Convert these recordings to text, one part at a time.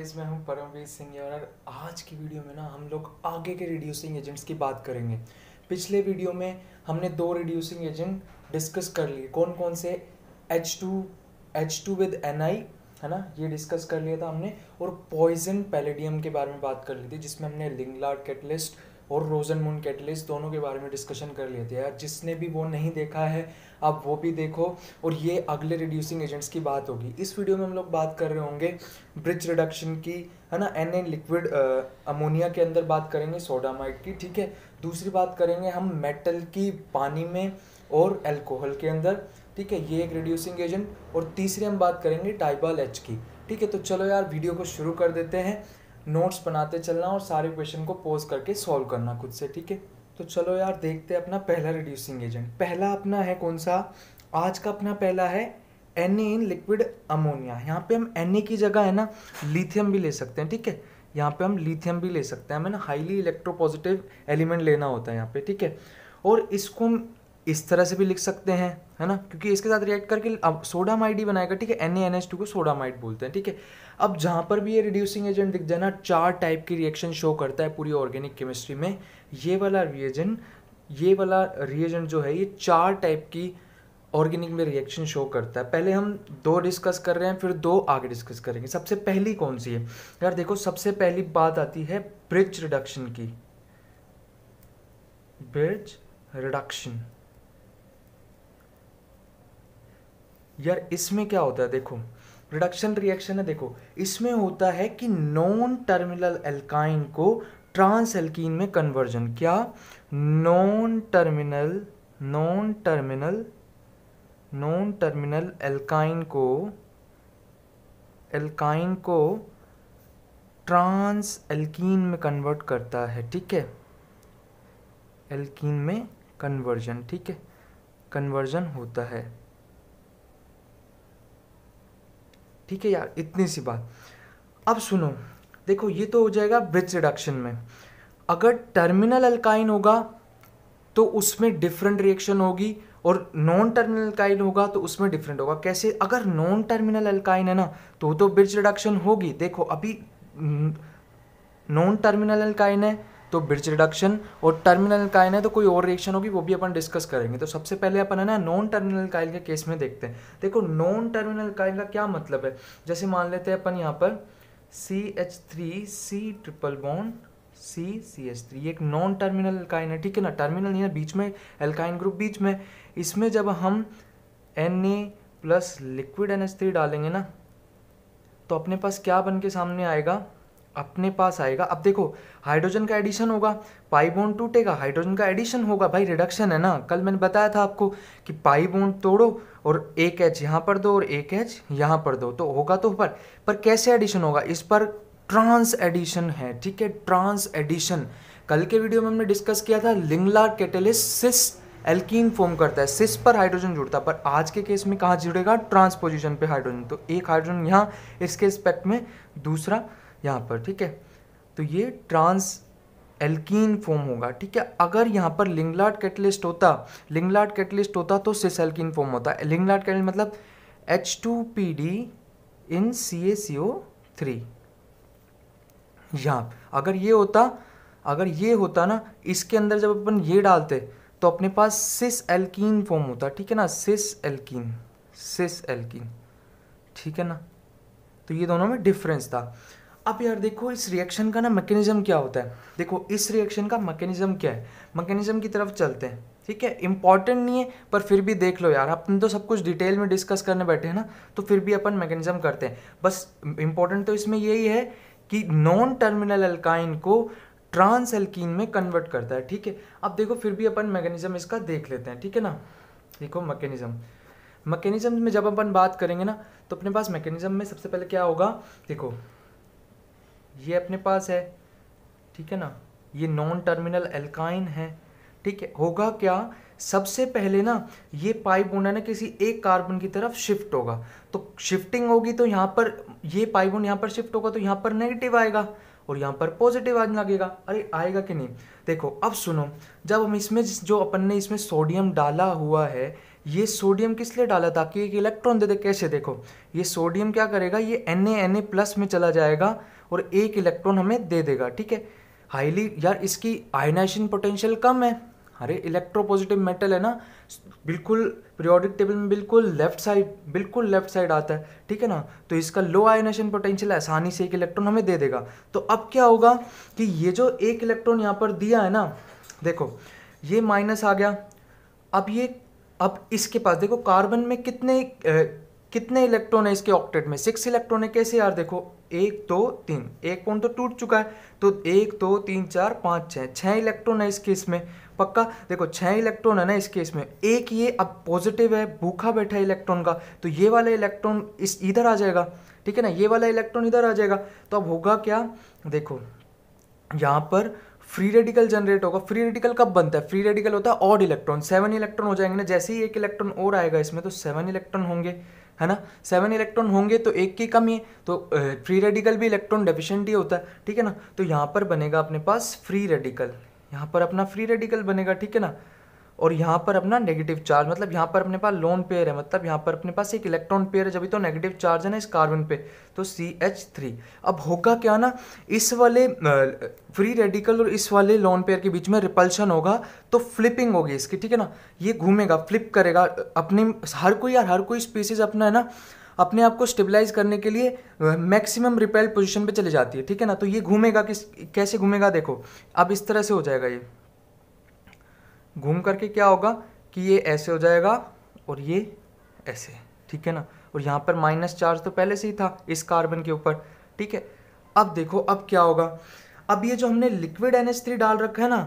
Guys मैं हूं परमवीर सिंह और आज की वीडियो में ना हम लोग आगे के रिड्यूसिंग एजेंट्स की बात करेंगे पिछले वीडियो में हमने दो रिड्यूसिंग एजेंट डिस्कस कर लिए कौन कौन से H two H two with N I है ना ये डिस्कस कर लिया था हमने और पॉइजन पैलेडियम के बारे में बात कर ली थी जिसमें हमने लिंगलार्ड कैटलिस्ट और रोजन मून कैटलिस्ट दोनों के बारे में डिस्कशन कर लेते हैं यार जिसने भी वो नहीं देखा है आप वो भी देखो और ये अगले रिड्यूसिंग एजेंट्स की बात होगी इस वीडियो में हम लोग बात कर रहे होंगे ब्रिज रिडक्शन की है ना एन एन लिक्विड अमोनिया के अंदर बात करेंगे सोडामाइड की ठीक है दूसरी बात करेंगे हम मेटल की पानी में और एल्कोहल के अंदर ठीक है ये एक रिड्यूसिंग एजेंट और तीसरी हम बात करेंगे टाइबल एच की ठीक है तो चलो यार वीडियो को शुरू कर देते हैं नोट्स बनाते चलना और सारे क्वेश्चन को पोज करके सॉल्व करना खुद से ठीक है तो चलो यार देखते हैं अपना पहला रिड्यूसिंग एजेंट पहला अपना है कौन सा आज का अपना पहला है एन इन लिक्विड अमोनिया यहाँ पे हम एन की जगह है ना लिथियम भी ले सकते हैं ठीक है यहाँ पे हम लिथियम भी ले सकते हैं हमें ना हाईली इलेक्ट्रोपॉजिटिव एलिमेंट लेना होता है यहाँ पे ठीक है और इसको हम इस तरह से भी लिख सकते हैं है ना क्योंकि इसके साथ रिएक्ट करके अब सोडा ही बनाएगा ठीक है एन एन एच टू को सोडा माइट बोलते हैं ठीक है अब जहाँ पर भी ये रिड्यूसिंग एजेंट दिख जाए ना चार टाइप की रिएक्शन शो करता है पूरी ऑर्गेनिक केमिस्ट्री में ये वाला रिएजेंट ये वाला रिएजेंट जो है ये चार टाइप की ऑर्गेनिक में रिएक्शन शो करता है पहले हम दो डिस्कस कर रहे हैं फिर दो आगे डिस्कस करेंगे सबसे पहली कौन सी है यार देखो सबसे पहली बात आती है ब्रिज रिडक्शन की ब्रिज रिडक्शन यार इसमें क्या होता है देखो रिडक्शन रिएक्शन है देखो इसमें होता है कि नॉन टर्मिनल एल्काइन को ट्रांस एल्कीन में कन्वर्जन क्या non terminal non terminal non terminal alkyne को एल्काइन को ट्रांस एल्कीन में कन्वर्ट करता है ठीक है एल्कीन में कन्वर्जन ठीक है कन्वर्जन होता है ठीक है यार इतनी सी बात अब सुनो देखो ये तो हो जाएगा ब्रिज रिडक्शन में अगर टर्मिनल अल्काइन होगा तो उसमें डिफरेंट रिएक्शन होगी और नॉन टर्मिनल अल्काइन होगा तो उसमें डिफरेंट होगा कैसे अगर नॉन टर्मिनल अल्काइन है ना तो तो ब्रिज रिडक्शन होगी देखो अभी नॉन टर्मिनल अल्काइन है तो ब्रिज रिडक्शन और टर्मिनल कायल है तो कोई और रिएक्शन होगी वो भी अपन डिस्कस करेंगे तो सबसे पहले अपन है ना नॉन टर्मिनल काइल के केस में देखते हैं देखो नॉन टर्मिनल काइल का क्या मतलब है जैसे मान लेते हैं अपन यहाँ पर C H three C triple bond C C H three एक नॉन टर्मिनल काइन है ठीक है ना टर्मिनल नहीं है बीच में एल्काइन ग्रुप बीच में इसमें जब हम N A plus liquid N H three डालेंगे ना तो अपने पास क्या बन के सामने आएगा अपने पास आएगा अब देखो हाइड्रोजन का एडिशन होगा पाई बोन टूटेगा हाइड्रोजन का एडिशन होगा भाई रिडक्शन है ना कल मैंने बताया था आपको कि पाई बोन तोड़ो और एक एच यहाँ पर दो और एक एच यहाँ पर दो तो होगा तो पर पर कैसे एडिशन होगा इस पर ट्रांस एडिशन है ठीक है ट्रांस एडिशन कल के वीडियो में हमने डिस्कस किया था लिंगला कैटेलिस सिस एल्कीन फॉर्म करता है सिस पर हाइड्रोजन जुड़ता पर आज के केस में कहाँ जुड़ेगा ट्रांसपोजिशन पे हाइड्रोजन तो एक हाइड्रोजन यहाँ इसके स्पेक्ट में दूसरा यहाँ पर ठीक है तो ये ट्रांस एल्कीन फॉर्म होगा ठीक है अगर यहाँ पर लिंगलाट कैटलिस्ट होता लिंगलाट कैटलिस्ट होता तो सिस एल्कीन फॉर्म होता लिंगलाट कैटलिस्ट मतलब H two P D in C A C O three यहाँ अगर ये होता अगर ये होता ना इसके अंदर जब अपन ये डालते तो अपने पास सिस एल्कीन फॉर्म होता ठीक है ना सिस एल्कीन सिस एल्कीन ठीक है ना तो ये दोनों में डिफरेंस था अब यार देखो इस रिएक्शन का ना मैकेनिज्म क्या होता है देखो इस रिएक्शन का मैकेनिज्म क्या है मैकेनिज्म की तरफ चलते हैं ठीक है इंपॉर्टेंट नहीं है पर फिर भी देख लो यार अपन तो सब कुछ डिटेल में डिस्कस करने बैठे हैं ना तो फिर भी अपन मैकेनिज्म करते हैं बस इंपॉर्टेंट तो इसमें यही है कि नॉन टर्मिनल एल्काइन को ट्रांस एल्कीन में कन्वर्ट करता है ठीक है अब देखो फिर भी अपन मैकेनिज्म इसका देख लेते हैं ठीक है ना देखो मैकेनिज्म मैकेनिज्म में जब अपन बात करेंगे ना तो अपने पास मैकेनिज्म में सबसे पहले क्या होगा देखो ये अपने पास है ठीक है ना ये नॉन टर्मिनल एल्काइन है ठीक है होगा क्या सबसे पहले ना ये पाइप बोन है ना किसी एक कार्बन की तरफ शिफ्ट होगा तो शिफ्टिंग होगी तो यहाँ पर ये पाइप बोन यहाँ पर शिफ्ट होगा तो यहाँ पर नेगेटिव आएगा और यहाँ पर पॉजिटिव आने लगेगा अरे आएगा कि नहीं देखो अब सुनो जब हम इसमें जो अपन ने इसमें सोडियम डाला हुआ है ये सोडियम किस लिए डाला ताकि एक इलेक्ट्रॉन दे दे कैसे देखो ये सोडियम क्या करेगा ये एन ए प्लस में चला जाएगा और एक इलेक्ट्रॉन हमें दे देगा ठीक है हाईली यार इसकी आयनाइजेशन पोटेंशियल कम है अरे इलेक्ट्रोपॉजिटिव मेटल है ना बिल्कुल पीरियोडिक टेबल में बिल्कुल लेफ्ट साइड बिल्कुल लेफ्ट साइड आता है ठीक है ना तो इसका लो आयनेशन पोटेंशियल आसानी से एक इलेक्ट्रॉन हमें दे देगा तो अब क्या होगा कि ये जो एक इलेक्ट्रॉन यहाँ पर दिया है ना देखो ये माइनस आ गया अब ये अब इसके पास देखो कार्बन में कितने कितने इलेक्ट्रॉन है इसके ऑक्टेट में सिक्स इलेक्ट्रॉन है कैसे यार देखो एक दो तीन एक पॉइंट तो टूट चुका है तो एक दो तीन चार पाँच छः छः इलेक्ट्रॉन है इस केस में पक्का देखो छः इलेक्ट्रॉन है ना इस केस में एक ये अब पॉजिटिव है भूखा बैठा है इलेक्ट्रॉन का तो ये वाला इलेक्ट्रॉन इस इधर आ जाएगा ठीक है ना ये वाला इलेक्ट्रॉन इधर आ जाएगा तो अब होगा क्या देखो यहाँ पर फ्री रेडिकल जनरेट होगा फ्री रेडिकल कब बनता है फ्री रेडिकल होता है ऑड इलेक्ट्रॉन सेवन इलेक्ट्रॉन हो जाएंगे ना जैसे ही एक इलेक्ट्रॉन और आएगा इसमें तो सेवन इलेक्ट्रॉन होंगे है ना सेवन इलेक्ट्रॉन होंगे तो एक की कमी है तो फ्री रेडिकल भी इलेक्ट्रॉन डेफिशिएंट ही होता है ठीक है ना तो यहाँ पर बनेगा अपने पास फ्री रेडिकल यहाँ पर अपना फ्री रेडिकल बनेगा ठीक है ना और यहाँ पर अपना नेगेटिव चार्ज मतलब यहाँ पर अपने पास लोन पेयर है मतलब यहाँ पर अपने पास एक इलेक्ट्रॉन पेयर है जब तो नेगेटिव चार्ज है ना इस कार्बन पे तो सी एच थ्री अब होगा क्या ना इस वाले फ्री रेडिकल और इस वाले लोन पेयर के बीच में रिपल्शन होगा तो फ्लिपिंग होगी इसकी ठीक है ना ये घूमेगा फ्लिप करेगा अपने हर कोई यार हर कोई स्पीसीज अपना है ना अपने आप को स्टेबलाइज करने के लिए मैक्सिमम रिपेल पोजीशन पे चले जाती है ठीक है ना तो ये घूमेगा किस कैसे घूमेगा देखो अब इस तरह से हो जाएगा ये घूम करके क्या होगा कि ये ऐसे हो जाएगा और ये ऐसे ठीक है ना और यहाँ पर माइनस चार्ज तो पहले से ही था इस कार्बन के ऊपर ठीक है अब देखो अब क्या होगा अब ये जो हमने लिक्विड एन थ्री डाल रखा है ना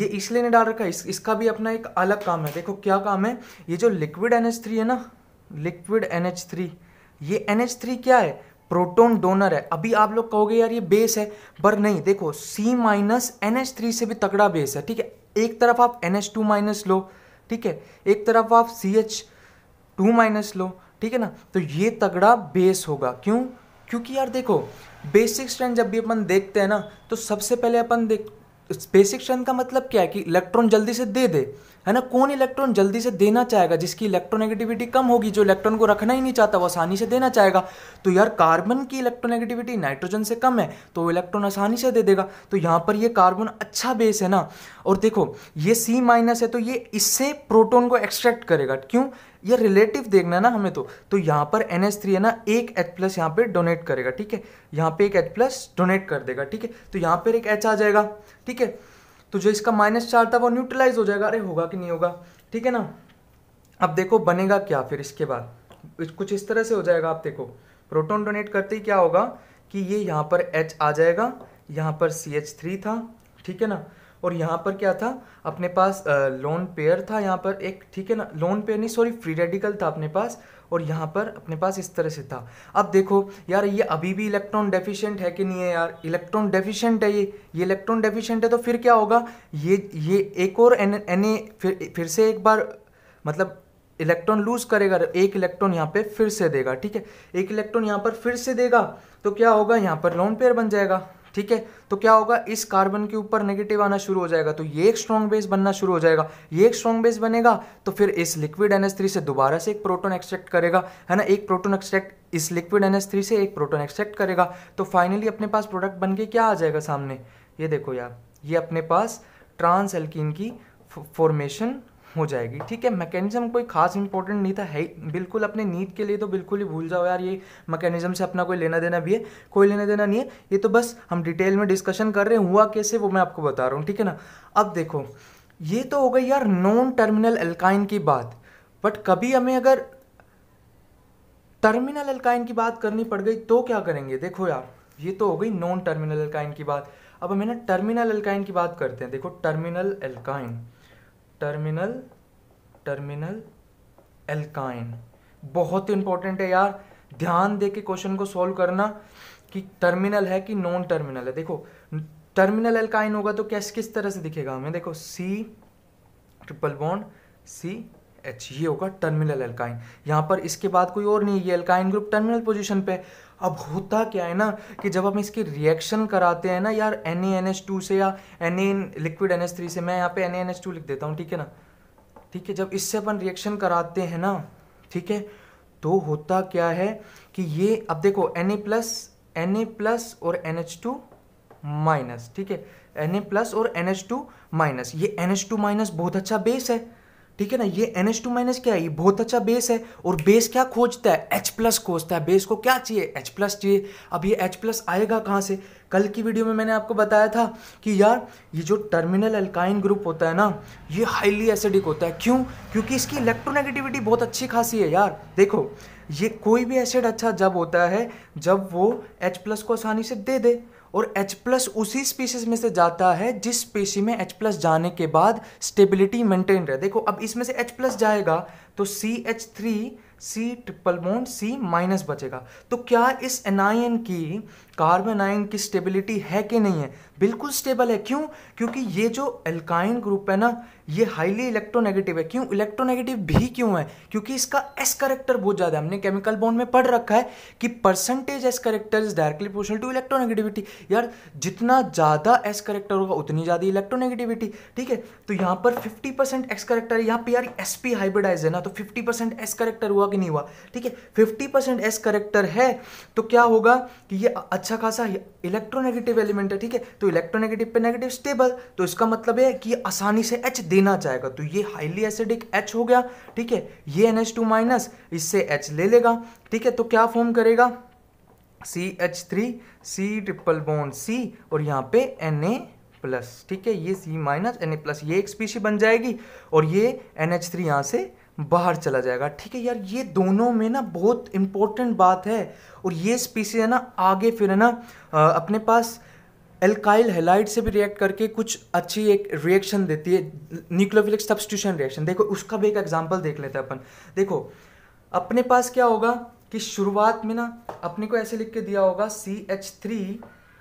ये इसलिए नहीं डाल रखा है इस, इसका भी अपना एक अलग काम है देखो क्या काम है ये जो लिक्विड एन थ्री है ना लिक्विड एन एच थ्री ये एन एच थ्री क्या है प्रोटोन डोनर है अभी आप लोग कहोगे यार ये बेस है पर नहीं देखो सी माइनस एन थ्री से भी तगड़ा बेस है ठीक है एक तरफ आप एन एच टू माइनस लो ठीक है एक तरफ आप सी एच टू माइनस लो ठीक है ना तो ये तगड़ा बेस होगा क्यों क्योंकि यार देखो बेसिक स्ट्रेंथ जब भी अपन देखते हैं ना तो सबसे पहले अपन देख बेसिक स्ट्रेंथ का मतलब क्या है कि इलेक्ट्रॉन जल्दी से दे दे है ना कौन इलेक्ट्रॉन जल्दी से देना चाहेगा जिसकी इलेक्ट्रोनेगेटिविटी कम होगी जो इलेक्ट्रॉन को रखना ही नहीं चाहता वो आसानी से देना चाहेगा तो यार कार्बन की इलेक्ट्रोनेगेटिविटी नाइट्रोजन से कम है तो वो इलेक्ट्रॉन आसानी से दे देगा तो यहाँ पर ये कार्बन अच्छा बेस है ना और देखो ये सी माइनस है तो ये इससे प्रोटोन को एक्सट्रैक्ट करेगा क्यों ये रिलेटिव देखना है ना हमें तो तो यहाँ पर एन एस थ्री है ना एक एच प्लस यहाँ पे डोनेट करेगा ठीक है यहाँ पे एक एच प्लस डोनेट कर देगा ठीक है तो यहाँ पर एक एच आ जाएगा ठीक है तो जो इसका माइनस चार्ज था वो न्यूट्रलाइज हो जाएगा अरे होगा कि नहीं होगा ठीक है ना अब देखो बनेगा क्या फिर इसके बाद कुछ इस तरह से हो जाएगा आप देखो प्रोटोन डोनेट करते ही क्या होगा कि ये यहाँ पर एच आ जाएगा यहाँ पर सी एच थ्री था ठीक है ना और यहाँ पर क्या था अपने पास लोन पेयर था यहाँ पर एक ठीक है ना लोन पेयर नहीं सॉरी फ्री रेडिकल था अपने पास और यहाँ पर अपने पास इस तरह से था अब देखो यार ये अभी भी इलेक्ट्रॉन डेफिशिएंट है कि नहीं है यार इलेक्ट्रॉन डेफिशिएंट है ये ये इलेक्ट्रॉन डेफिशिएंट है तो फिर क्या होगा ये ये एक और एन एन ए फिर फिर से एक बार मतलब इलेक्ट्रॉन लूज करेगा एक इलेक्ट्रॉन यहाँ पे फिर से देगा ठीक है एक इलेक्ट्रॉन यहाँ पर फिर से देगा तो क्या होगा यहाँ पर लोन पेयर बन जाएगा ठीक है तो क्या होगा इस कार्बन के ऊपर नेगेटिव आना शुरू हो जाएगा तो ये एक स्ट्रॉन्ग बेस बनना शुरू हो जाएगा ये एक स्ट्रॉन्ग बेस बनेगा तो फिर इस लिक्विड एन से दोबारा से एक प्रोटोन एक्सट्रैक्ट करेगा है ना एक प्रोटोन एक्सट्रैक्ट इस लिक्विड एन से एक प्रोटोन एक्सट्रैक्ट करेगा तो फाइनली अपने पास प्रोडक्ट बन के क्या आ जाएगा सामने ये देखो यार ये अपने पास ट्रांस एल्किन की फॉर्मेशन हो जाएगी ठीक है मैकेनिज्म कोई खास इंपॉर्टेंट नहीं था है बिल्कुल अपने नीट के लिए तो बिल्कुल ही भूल जाओ यार ये मैकेनिज्म से अपना कोई लेना देना भी है कोई लेना देना नहीं है ये तो बस हम डिटेल में डिस्कशन कर रहे हैं हुआ कैसे वो मैं आपको बता रहा हूँ ठीक है ना अब देखो ये तो हो गई यार नॉन टर्मिनल एल्काइन की बात बट कभी हमें अगर टर्मिनल एल्काइन की बात करनी पड़ गई तो क्या करेंगे देखो यार ये तो हो गई नॉन टर्मिनल एल्काइन की बात अब हमें ना टर्मिनल एल्काइन की बात करते हैं देखो terminal alkyne terminal terminal alkyne बहुत इंपॉर्टेंट है यार ध्यान दे के क्वेश्चन को सॉल्व करना कि टर्मिनल है कि नॉन टर्मिनल है देखो टर्मिनल एल्काइन होगा तो कैस किस तरह से दिखेगा हमें देखो C triple bond C H ये होगा टर्मिनल एल्काइन यहां पर इसके बाद कोई और नहीं ये एल्काइन ग्रुप टर्मिनल पोजीशन पे अब होता क्या है ना कि जब हम इसके रिएक्शन कराते हैं ना यार एन एन एच टू से या N N liquid N H three से मैं यहाँ पे एन एन एच टू लिख देता हूँ ठीक है ना ठीक है जब इससे अपन रिएक्शन कराते हैं ना ठीक है तो होता क्या है कि ये अब देखो N A plus N A plus और एन एच टू माइनस ठीक है एन ए प्लस और एन एच टू माइनस ये एन एच टू माइनस बहुत अच्छा बेस है ठीक है ना ये एन एच टू माइनस क्या है ये बहुत अच्छा बेस है और बेस क्या खोजता है एच प्लस खोजता है बेस को क्या चाहिए एच प्लस चाहिए अब ये एच प्लस आएगा कहाँ से कल की वीडियो में मैंने आपको बताया था कि यार ये जो टर्मिनल एल्काइन ग्रुप होता है ना ये हाईली एसिडिक होता है क्यों क्योंकि इसकी इलेक्ट्रोनेगेटिविटी बहुत अच्छी खासी है यार देखो ये कोई भी एसिड अच्छा जब होता है जब वो एच प्लस को आसानी से दे दे और एच प्लस उसी स्पीशीज में से जाता है जिस स्पेशी में एच प्लस जाने के बाद स्टेबिलिटी मेंटेन रहे देखो अब इसमें से एच प्लस जाएगा तो C H three C triple bond C minus बचेगा तो क्या इस एनायन की कार्बन आयन की स्टेबिलिटी है कि नहीं है बिल्कुल स्टेबल है क्यों क्योंकि ये जो एल्काइन ग्रुप है ना ये हाईली इलेक्ट्रोनेगेटिव है क्यों इलेक्ट्रोनेगेटिव भी क्यों है क्योंकि इसका एस करेक्टर बहुत ज़्यादा हमने केमिकल बॉन्ड में पढ़ रखा है कि percentage S character is directly proportional to electronegativity यार जितना ज़्यादा एस करेक्टर होगा उतनी ज़्यादा इलेक्ट्रोनेगेटिविटी ठीक है तो यहां पर फिफ्टी परसेंट एस करेक्टर है यहाँ पे यार एस पी हाइब्रिडाइज है ना तो फिफ्टी परसेंट एस करेक्टर हुआ कि नहीं हुआ ठीक है फिफ्टी परसेंट एस करेक्टर है तो क्या होगा कि ये अच्छा खासा इलेक्ट्रोनेगेटिव एलिमेंट है ठीक है तो इलेक्ट्रोनेगेटिव पे नेगेटिव स्टेबल तो इसका मतलब है कि आसानी से एच दे लेना चाहेगा तो ये हाईली एसिडिक एच हो गया ठीक है ये एन एच टू माइनस इससे एच ले लेगा ठीक है तो क्या फॉर्म करेगा C H three C triple bond C और यहाँ पे एन ए प्लस ठीक है ये C minus N A plus ये एक स्पीशी बन जाएगी और ये एन एच थ्री यहाँ से बाहर चला जाएगा ठीक है यार ये दोनों में ना बहुत इंपॉर्टेंट बात है और ये स्पीसीज है ना आगे फिर है ना अपने पास एल्काइल हेलाइड से भी रिएक्ट करके कुछ अच्छी एक रिएक्शन देती है न्यूक्लोफिलिक सब्सटीट्यूशन रिएक्शन देखो उसका भी एक एग्जाम्पल देख लेते हैं अपन देखो अपने पास क्या होगा कि शुरुआत में ना अपने को ऐसे लिख के दिया होगा सी एच थ्री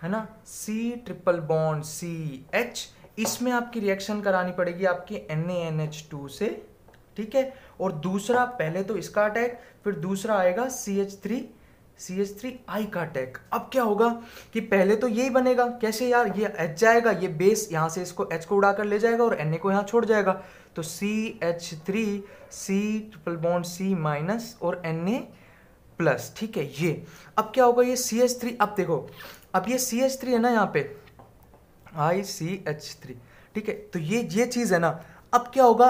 है ना C triple bond C H इसमें आपकी रिएक्शन करानी पड़ेगी आपकी N A N H two से ठीक है और दूसरा पहले तो इसका अटैक फिर दूसरा आएगा C H three C H three I का टैग अब क्या होगा कि पहले तो यही बनेगा कैसे यार ये एच जाएगा ये बेस यहाँ से इसको एच को उड़ाकर ले जाएगा और एन ए को यहाँ छोड़ जाएगा तो C H three C triple bond C minus और एन ए प्लस ठीक है ये अब क्या होगा ये सी एच थ्री अब देखो अब ये सी एच थ्री है ना यहाँ पे आई सी एच थ्री ठीक है तो ये ये चीज़ है ना अब क्या होगा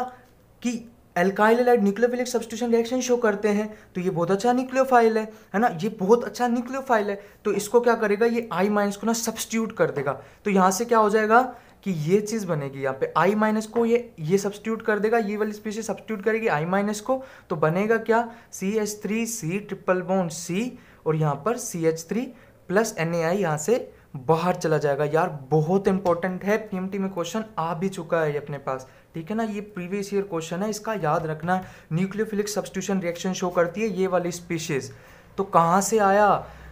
कि alkyl nucleophilic substitution reaction show करते हैं तो ये बहुत अच्छा न्यूक्लियोफाइल है है ना ये बहुत अच्छा न्यूक्लियोफाइल है तो इसको क्या करेगा ये आई माइनस को ना सब्सटीट्यूट कर देगा तो यहाँ से क्या हो जाएगा कि ये चीज़ बनेगी यहाँ पे आई माइनस को ये ये सब्सटीट्यूट कर देगा ये वाली स्पीशीज सब्सटीट्यूट करेगी आई माइनस को तो बनेगा क्या C H three C triple bond C और यहाँ पर C H three plus N A I यहाँ से बाहर चला जाएगा यार बहुत इंपॉर्टेंट है पीएमटी में क्वेश्चन आ भी चुका है ये अपने पास ठीक है ना ये प्रीवियस ईयर क्वेश्चन है इसका याद रखना न्यूक्लियोफिलिक सब्सटीट्यूशन रिएक्शन शो करती है ये वाली स्पीशीज तो कहाँ से आया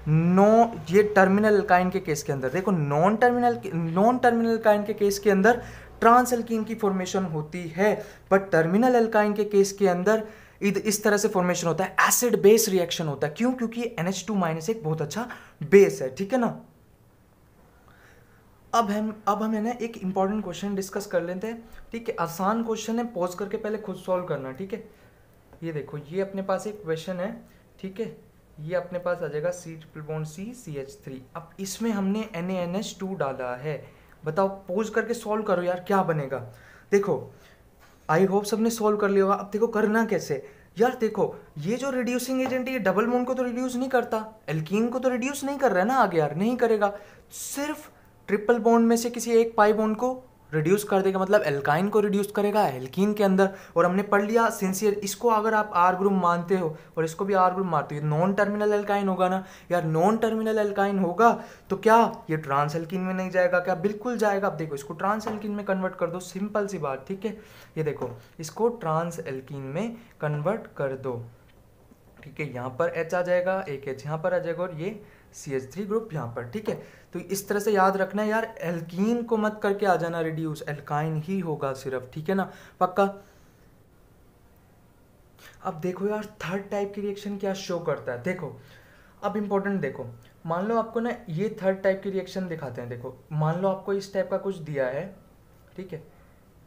नो ये टर्मिनल काइन के केस के अंदर देखो non terminal non terminal alkyne के केस के अंदर ट्रांस एल्किन की फॉर्मेशन होती है बट टर्मिनल अल्काइन के केस के अंदर इस तरह से फॉर्मेशन होता है एसिड बेस रिएक्शन होता है क्यों क्योंकि एन एच टू माइनस एक बहुत अच्छा बेस है ठीक है ना अब हम अब हम है ना एक इम्पॉर्टेंट क्वेश्चन डिस्कस कर लेते हैं ठीक है आसान क्वेश्चन है पॉज करके पहले खुद सॉल्व करना ठीक है ये देखो ये अपने पास एक क्वेश्चन है ठीक है ये अपने पास आ जाएगा C triple bond C C H three अब इसमें हमने N A N H two डाला है बताओ पोज करके सॉल्व करो यार क्या बनेगा देखो आई होप सबने सॉल्व कर लिया होगा अब देखो करना कैसे यार देखो ये जो रिड्यूसिंग एजेंट है ये डबल मोन को तो रिड्यूस नहीं करता एल्कीन को तो रिड्यूस नहीं कर रहा है ना आगे यार नहीं करेगा सिर्फ ट्रिपल बॉन्ड में से किसी एक पाई बॉन्ड को रिड्यूस कर देगा मतलब एल्काइन को रिड्यूस करेगा एल्किन के अंदर और हमने पढ़ लिया सिंसियर इसको अगर आप आर ग्रुप मानते हो और इसको भी आर ग्रुप मानते हो नॉन टर्मिनल एल्काइन होगा ना यार नॉन टर्मिनल एल्काइन होगा तो क्या ये ट्रांस एल्किन में नहीं जाएगा क्या बिल्कुल जाएगा आप देखो इसको ट्रांस एल्किन में कन्वर्ट कर दो सिंपल सी बात ठीक है ये देखो इसको ट्रांस एल्किन में कन्वर्ट कर दो ठीक है यहाँ पर एच आ जाएगा एक एच यहाँ पर आ जाएगा और ये सी एच थ्री ग्रुप यहाँ पर ठीक है तो इस तरह से याद रखना है यार एल्कीन को मत करके आ जाना रिड्यूस एल्काइन ही होगा सिर्फ ठीक है ना पक्का अब देखो यार थर्ड टाइप की रिएक्शन क्या शो करता है देखो अब इम्पोर्टेंट देखो मान लो आपको ना ये थर्ड टाइप की रिएक्शन दिखाते हैं देखो मान लो आपको इस टाइप का कुछ दिया है ठीक है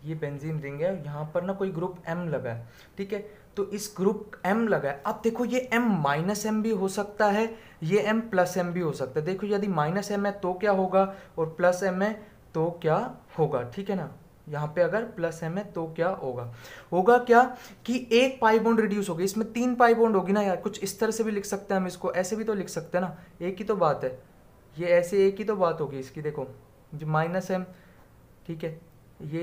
ये बेंजीन रिंग है यहाँ पर ना कोई ग्रुप एम लगा है ठीक है तो इस ग्रुप एम लगा अब देखो ये एम माइनस एम भी हो सकता है ये एम प्लस एम भी हो सकता है देखो यदि माइनस एम है तो क्या होगा और प्लस एम है तो क्या होगा ठीक है ना यहाँ पे अगर प्लस एम है तो क्या होगा होगा क्या कि एक पाई बॉन्ड रिड्यूस होगी इसमें तीन पाई बॉन्ड होगी ना यार कुछ इस तरह से भी लिख सकते हैं हम इसको ऐसे भी तो लिख सकते हैं ना एक ही तो बात है ये ऐसे एक ही तो बात होगी इसकी देखो जो माइनस एम ठीक है ये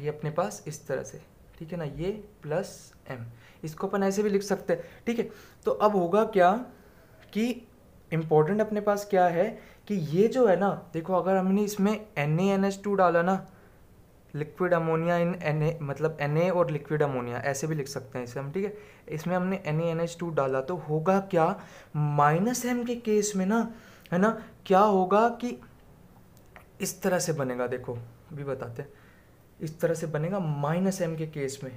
ये अपने पास इस तरह से ठीक है ना ये प्लस एम इसको अपन ऐसे भी लिख सकते हैं ठीक है तो अब होगा क्या कि इम्पोर्टेंट अपने पास क्या है कि ये जो है ना देखो अगर हमने इसमें एन एन एस टू डाला ना liquid ammonia in N A मतलब एन ए और लिक्विड अमोनिया ऐसे भी लिख सकते हैं इसे हम ठीक है इसमें हमने एन एन एच टू डाला तो होगा क्या माइनस एम के केस में ना है ना क्या होगा कि इस तरह से बनेगा देखो भी बताते हैं इस तरह से बनेगा माइनस एम के केस में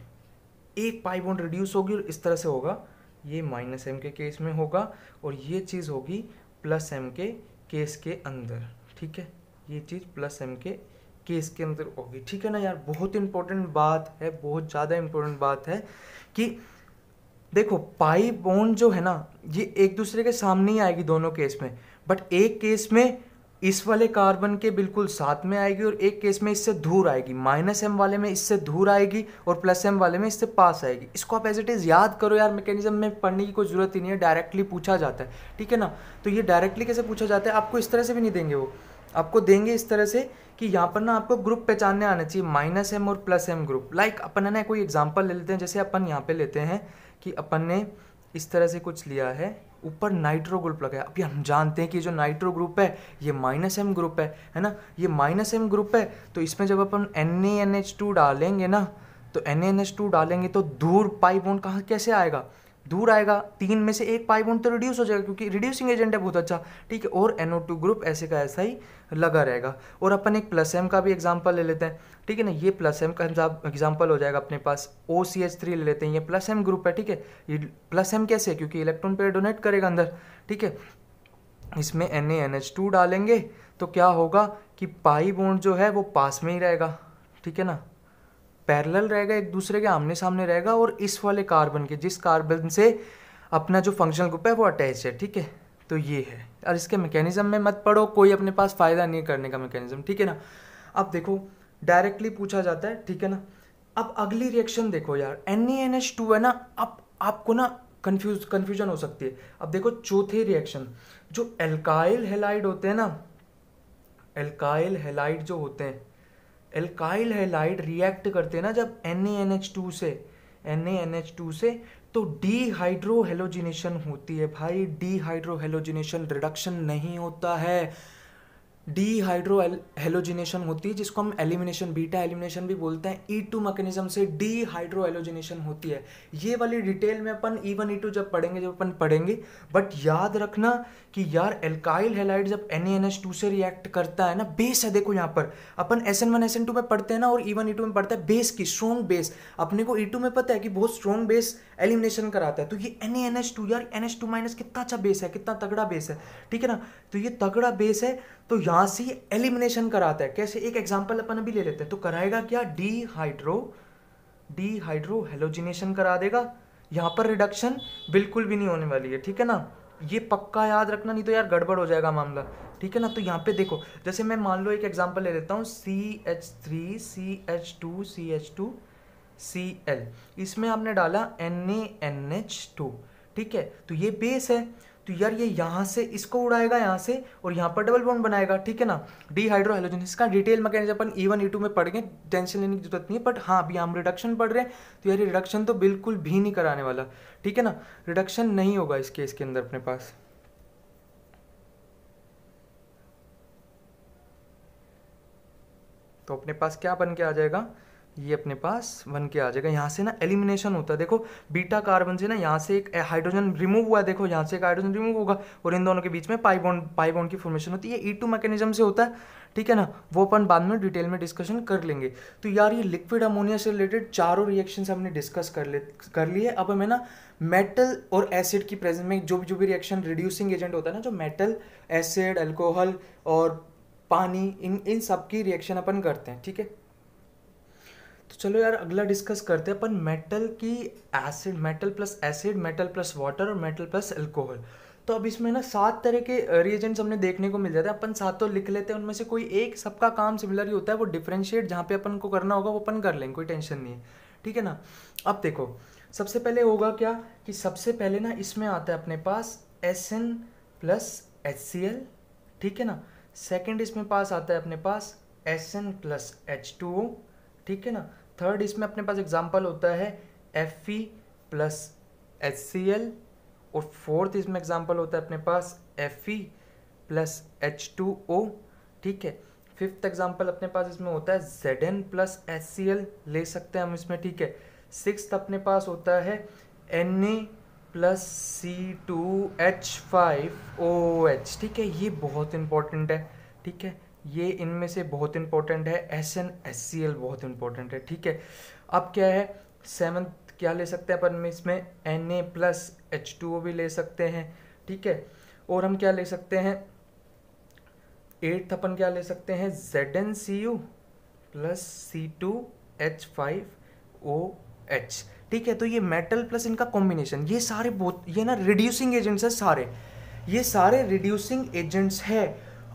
एक पाई बॉन्ड रिड्यूस होगी और इस तरह से होगा ये माइनस एम के केस में होगा और ये चीज़ होगी प्लस एम के केस के अंदर ठीक है ये चीज़ प्लस एम के केस के अंदर होगी ठीक है ना यार बहुत इंपॉर्टेंट बात है बहुत ज़्यादा इंपॉर्टेंट बात है कि देखो पाई बॉन्ड जो है ना ये एक दूसरे के सामने ही आएगी दोनों केस में बट एक केस में इस वाले कार्बन के बिल्कुल साथ में आएगी और एक केस में इससे दूर आएगी माइनस एम वाले में इससे दूर आएगी और प्लस एम वाले में इससे पास आएगी इसको आप एज इट इज़ याद करो यार मैकेनिज्म में पढ़ने की कोई ज़रूरत ही नहीं है डायरेक्टली पूछा जाता है ठीक है ना तो ये डायरेक्टली कैसे पूछा जाता है आपको इस तरह से भी नहीं देंगे वो आपको देंगे इस तरह से कि यहाँ पर ना आपको ग्रुप पहचानने आना चाहिए माइनस एम और प्लस एम ग्रुप लाइक अपन है ना कोई एग्जाम्पल ले लेते हैं जैसे अपन यहाँ पे लेते हैं कि अपन ने इस तरह से कुछ लिया है ऊपर नाइट्रो ग्रुप लगा है अभी हम जानते हैं कि जो नाइट्रो ग्रुप है ये माइनस एम ग्रुप है है ना ये माइनस एम ग्रुप है तो इसमें जब अपन N A N H two डालेंगे ना तो N A N H two डालेंगे तो दूर पाई बोन कहाँ कैसे आएगा दूर आएगा तीन में से एक पाई बॉन्ड तो रिड्यूस हो जाएगा क्योंकि रिड्यूसिंग एजेंट है बहुत अच्छा ठीक है और एनओ टू ग्रुप ऐसे का ऐसा ही लगा रहेगा और अपन एक प्लस एम का भी एग्जाम्पल ले लेते हैं ठीक है ना ये प्लस एम का एग्जाम्पल हो जाएगा अपने पास ओ सी एच थ्री ले लेते हैं ये प्लस एम ग्रुप है ठीक है ये प्लस एम कैसे है क्योंकि इलेक्ट्रॉन पेयर डोनेट करेगा अंदर ठीक है इसमें N A N H two डालेंगे तो क्या होगा कि पाई बॉन्ड जो है वो पास में ही रहेगा ठीक है ना पैरेलल रहेगा एक दूसरे के आमने सामने रहेगा और इस वाले कार्बन के जिस कार्बन से अपना जो फंक्शनल ग्रुप है वो अटैच है ठीक है तो ये है और इसके मैकेनिज्म में मत पढ़ो कोई अपने पास फ़ायदा नहीं करने का मैकेनिज्म ठीक है ना अब देखो डायरेक्टली पूछा जाता है ठीक है ना अब अगली रिएक्शन देखो यार N E N H two है ना अब आपको ना कन्फ्यूज कन्फ्यूजन हो सकती है अब देखो चौथे रिएक्शन जो एल्काइल हेलाइड होते हैं ना एल्काइल हेलाइड जो होते हैं एल्काइल हेलाइड रिएक्ट करते हैं ना जब एन एन एच टू से एन एन एच टू से तो डीहाइड्रोहेलोजिनेशन होती है भाई डीहाइड्रोहेलोजिनेशन रिडक्शन नहीं होता है डी हाइड्रो होती है जिसको हम एलिमिनेशन बीटा एलिमिनेशन भी बोलते हैं ई टू मैकेनिज्म से डी हाइड्रो एलोजिनेशन होती है ये वाली डिटेल में अपन ई वन ई टू जब पढ़ेंगे जब अपन पढ़ेंगे बट याद रखना कि यार एल्काइल हेलाइड जब एन एन एच टू से रिएक्ट करता है ना बेस है देखो यहाँ पर अपन S N one S N two में पढ़ते हैं ना और ई वन ई टू में पढ़ते हैं बेस की स्ट्रॉन्ग बेस अपने को ई e टू में पता है कि बहुत स्ट्रॉन्ग बेस एलिमिनेशन कराता है तो ये एन एन एच टू यार एन एच टू माइनस कितना अच्छा बेस है कितना तगड़ा बेस है ठीक है ना तो ये तगड़ा बेस है तो यहां से एलिमिनेशन कराता है कैसे एक एग्जाम्पल अपन अभी ले लेते हैं तो कराएगा क्या डीहाइड्रो डीहाइड्रो हेलोजिनेशन करा देगा यहां पर रिडक्शन बिल्कुल भी नहीं होने वाली है ठीक है ना ये पक्का याद रखना नहीं तो यार गड़बड़ हो जाएगा मामला ठीक है ना तो यहाँ पे देखो जैसे मैं मान लो एक एग्जाम्पल ले लेता हूँ C H three C H two C H two C L इसमें आपने डाला N A N H two ठीक है तो ये बेस है तो यार ये यहाँ से इसको उड़ाएगा यहाँ से और यहाँ पर डबल बॉन्ड बनाएगा ठीक है ना डी इसका डिटेल मैकेनिज्म अपन ई वन ई टू में पढ़ गए टेंशन लेने की जरूरत नहीं है बट हाँ अभी हम रिडक्शन पढ़ रहे हैं तो यार रिडक्शन तो बिल्कुल भी नहीं कराने वाला ठीक है ना रिडक्शन नहीं होगा इस केस के अंदर अपने पास तो अपने पास क्या बन के आ जाएगा ये अपने पास वन के आ जाएगा यहाँ से ना एलिमिनेशन होता है देखो बीटा कार्बन से ना यहाँ से एक हाइड्रोजन eh, रिमूव हुआ है देखो यहाँ से एक हाइड्रोजन रिमूव होगा और इन दोनों के बीच में पाइबॉन्ड पाइबोन की फॉर्मेशन होती है ई टू मैकेनिज्म से होता है ठीक है ना वो अपन बाद में डिटेल में डिस्कशन कर लेंगे तो यार ये लिक्विड अमोनिया से रिलेटेड चारों रिएक्शन हमने डिस्कस कर ले कर लिए अब हमें ना मेटल और एसिड की प्रेजेंस में जो भी जो भी रिएक्शन रिड्यूसिंग एजेंट होता है ना जो मेटल एसिड एल्कोहल और पानी इन इन सब की रिएक्शन अपन करते हैं ठीक है तो चलो यार अगला डिस्कस करते हैं अपन मेटल की acid metal plus acid metal plus water और मेटल प्लस एल्कोहल तो अब इसमें ना सात तरह के रिएजेंट्स हमने देखने को मिल जाते हैं अपन सात तो लिख लेते हैं उनमें से कोई एक सबका काम सिमिलर ही होता है वो डिफ्रेंशिएट जहाँ पे अपन को करना होगा वो अपन कर लेंगे कोई टेंशन नहीं है ठीक है ना अब देखो सबसे पहले होगा क्या कि सबसे पहले ना इसमें आता है अपने पास S N plus H C L ठीक है ना सेकेंड इसमें पास आता है अपने पास S N plus H two O ठीक है ना थर्ड इसमें अपने पास एग्जाम्पल होता है F E plus H C L और फोर्थ इसमें एग्जाम्पल होता है अपने पास F E plus H two O ठीक है फिफ्थ एग्जाम्पल अपने पास इसमें होता है Z N plus H C L ले सकते हैं हम इसमें ठीक है सिक्स अपने पास होता है N A plus C two H five O H ठीक है ये बहुत इंपॉर्टेंट है ठीक है ये इनमें से बहुत इंपॉर्टेंट है S N S C L बहुत इंपॉर्टेंट है ठीक है अब क्या है सेवन्थ क्या ले सकते हैं अपन इसमें N A plus H two O भी ले सकते हैं ठीक है और हम क्या ले सकते हैं एट्थ अपन क्या ले सकते हैं Z N C U plus C two H five O H ठीक है तो ये मेटल प्लस इनका कॉम्बिनेशन ये सारे बहुत ये ना रिड्यूसिंग एजेंट्स है सारे ये सारे रिड्यूसिंग एजेंट्स है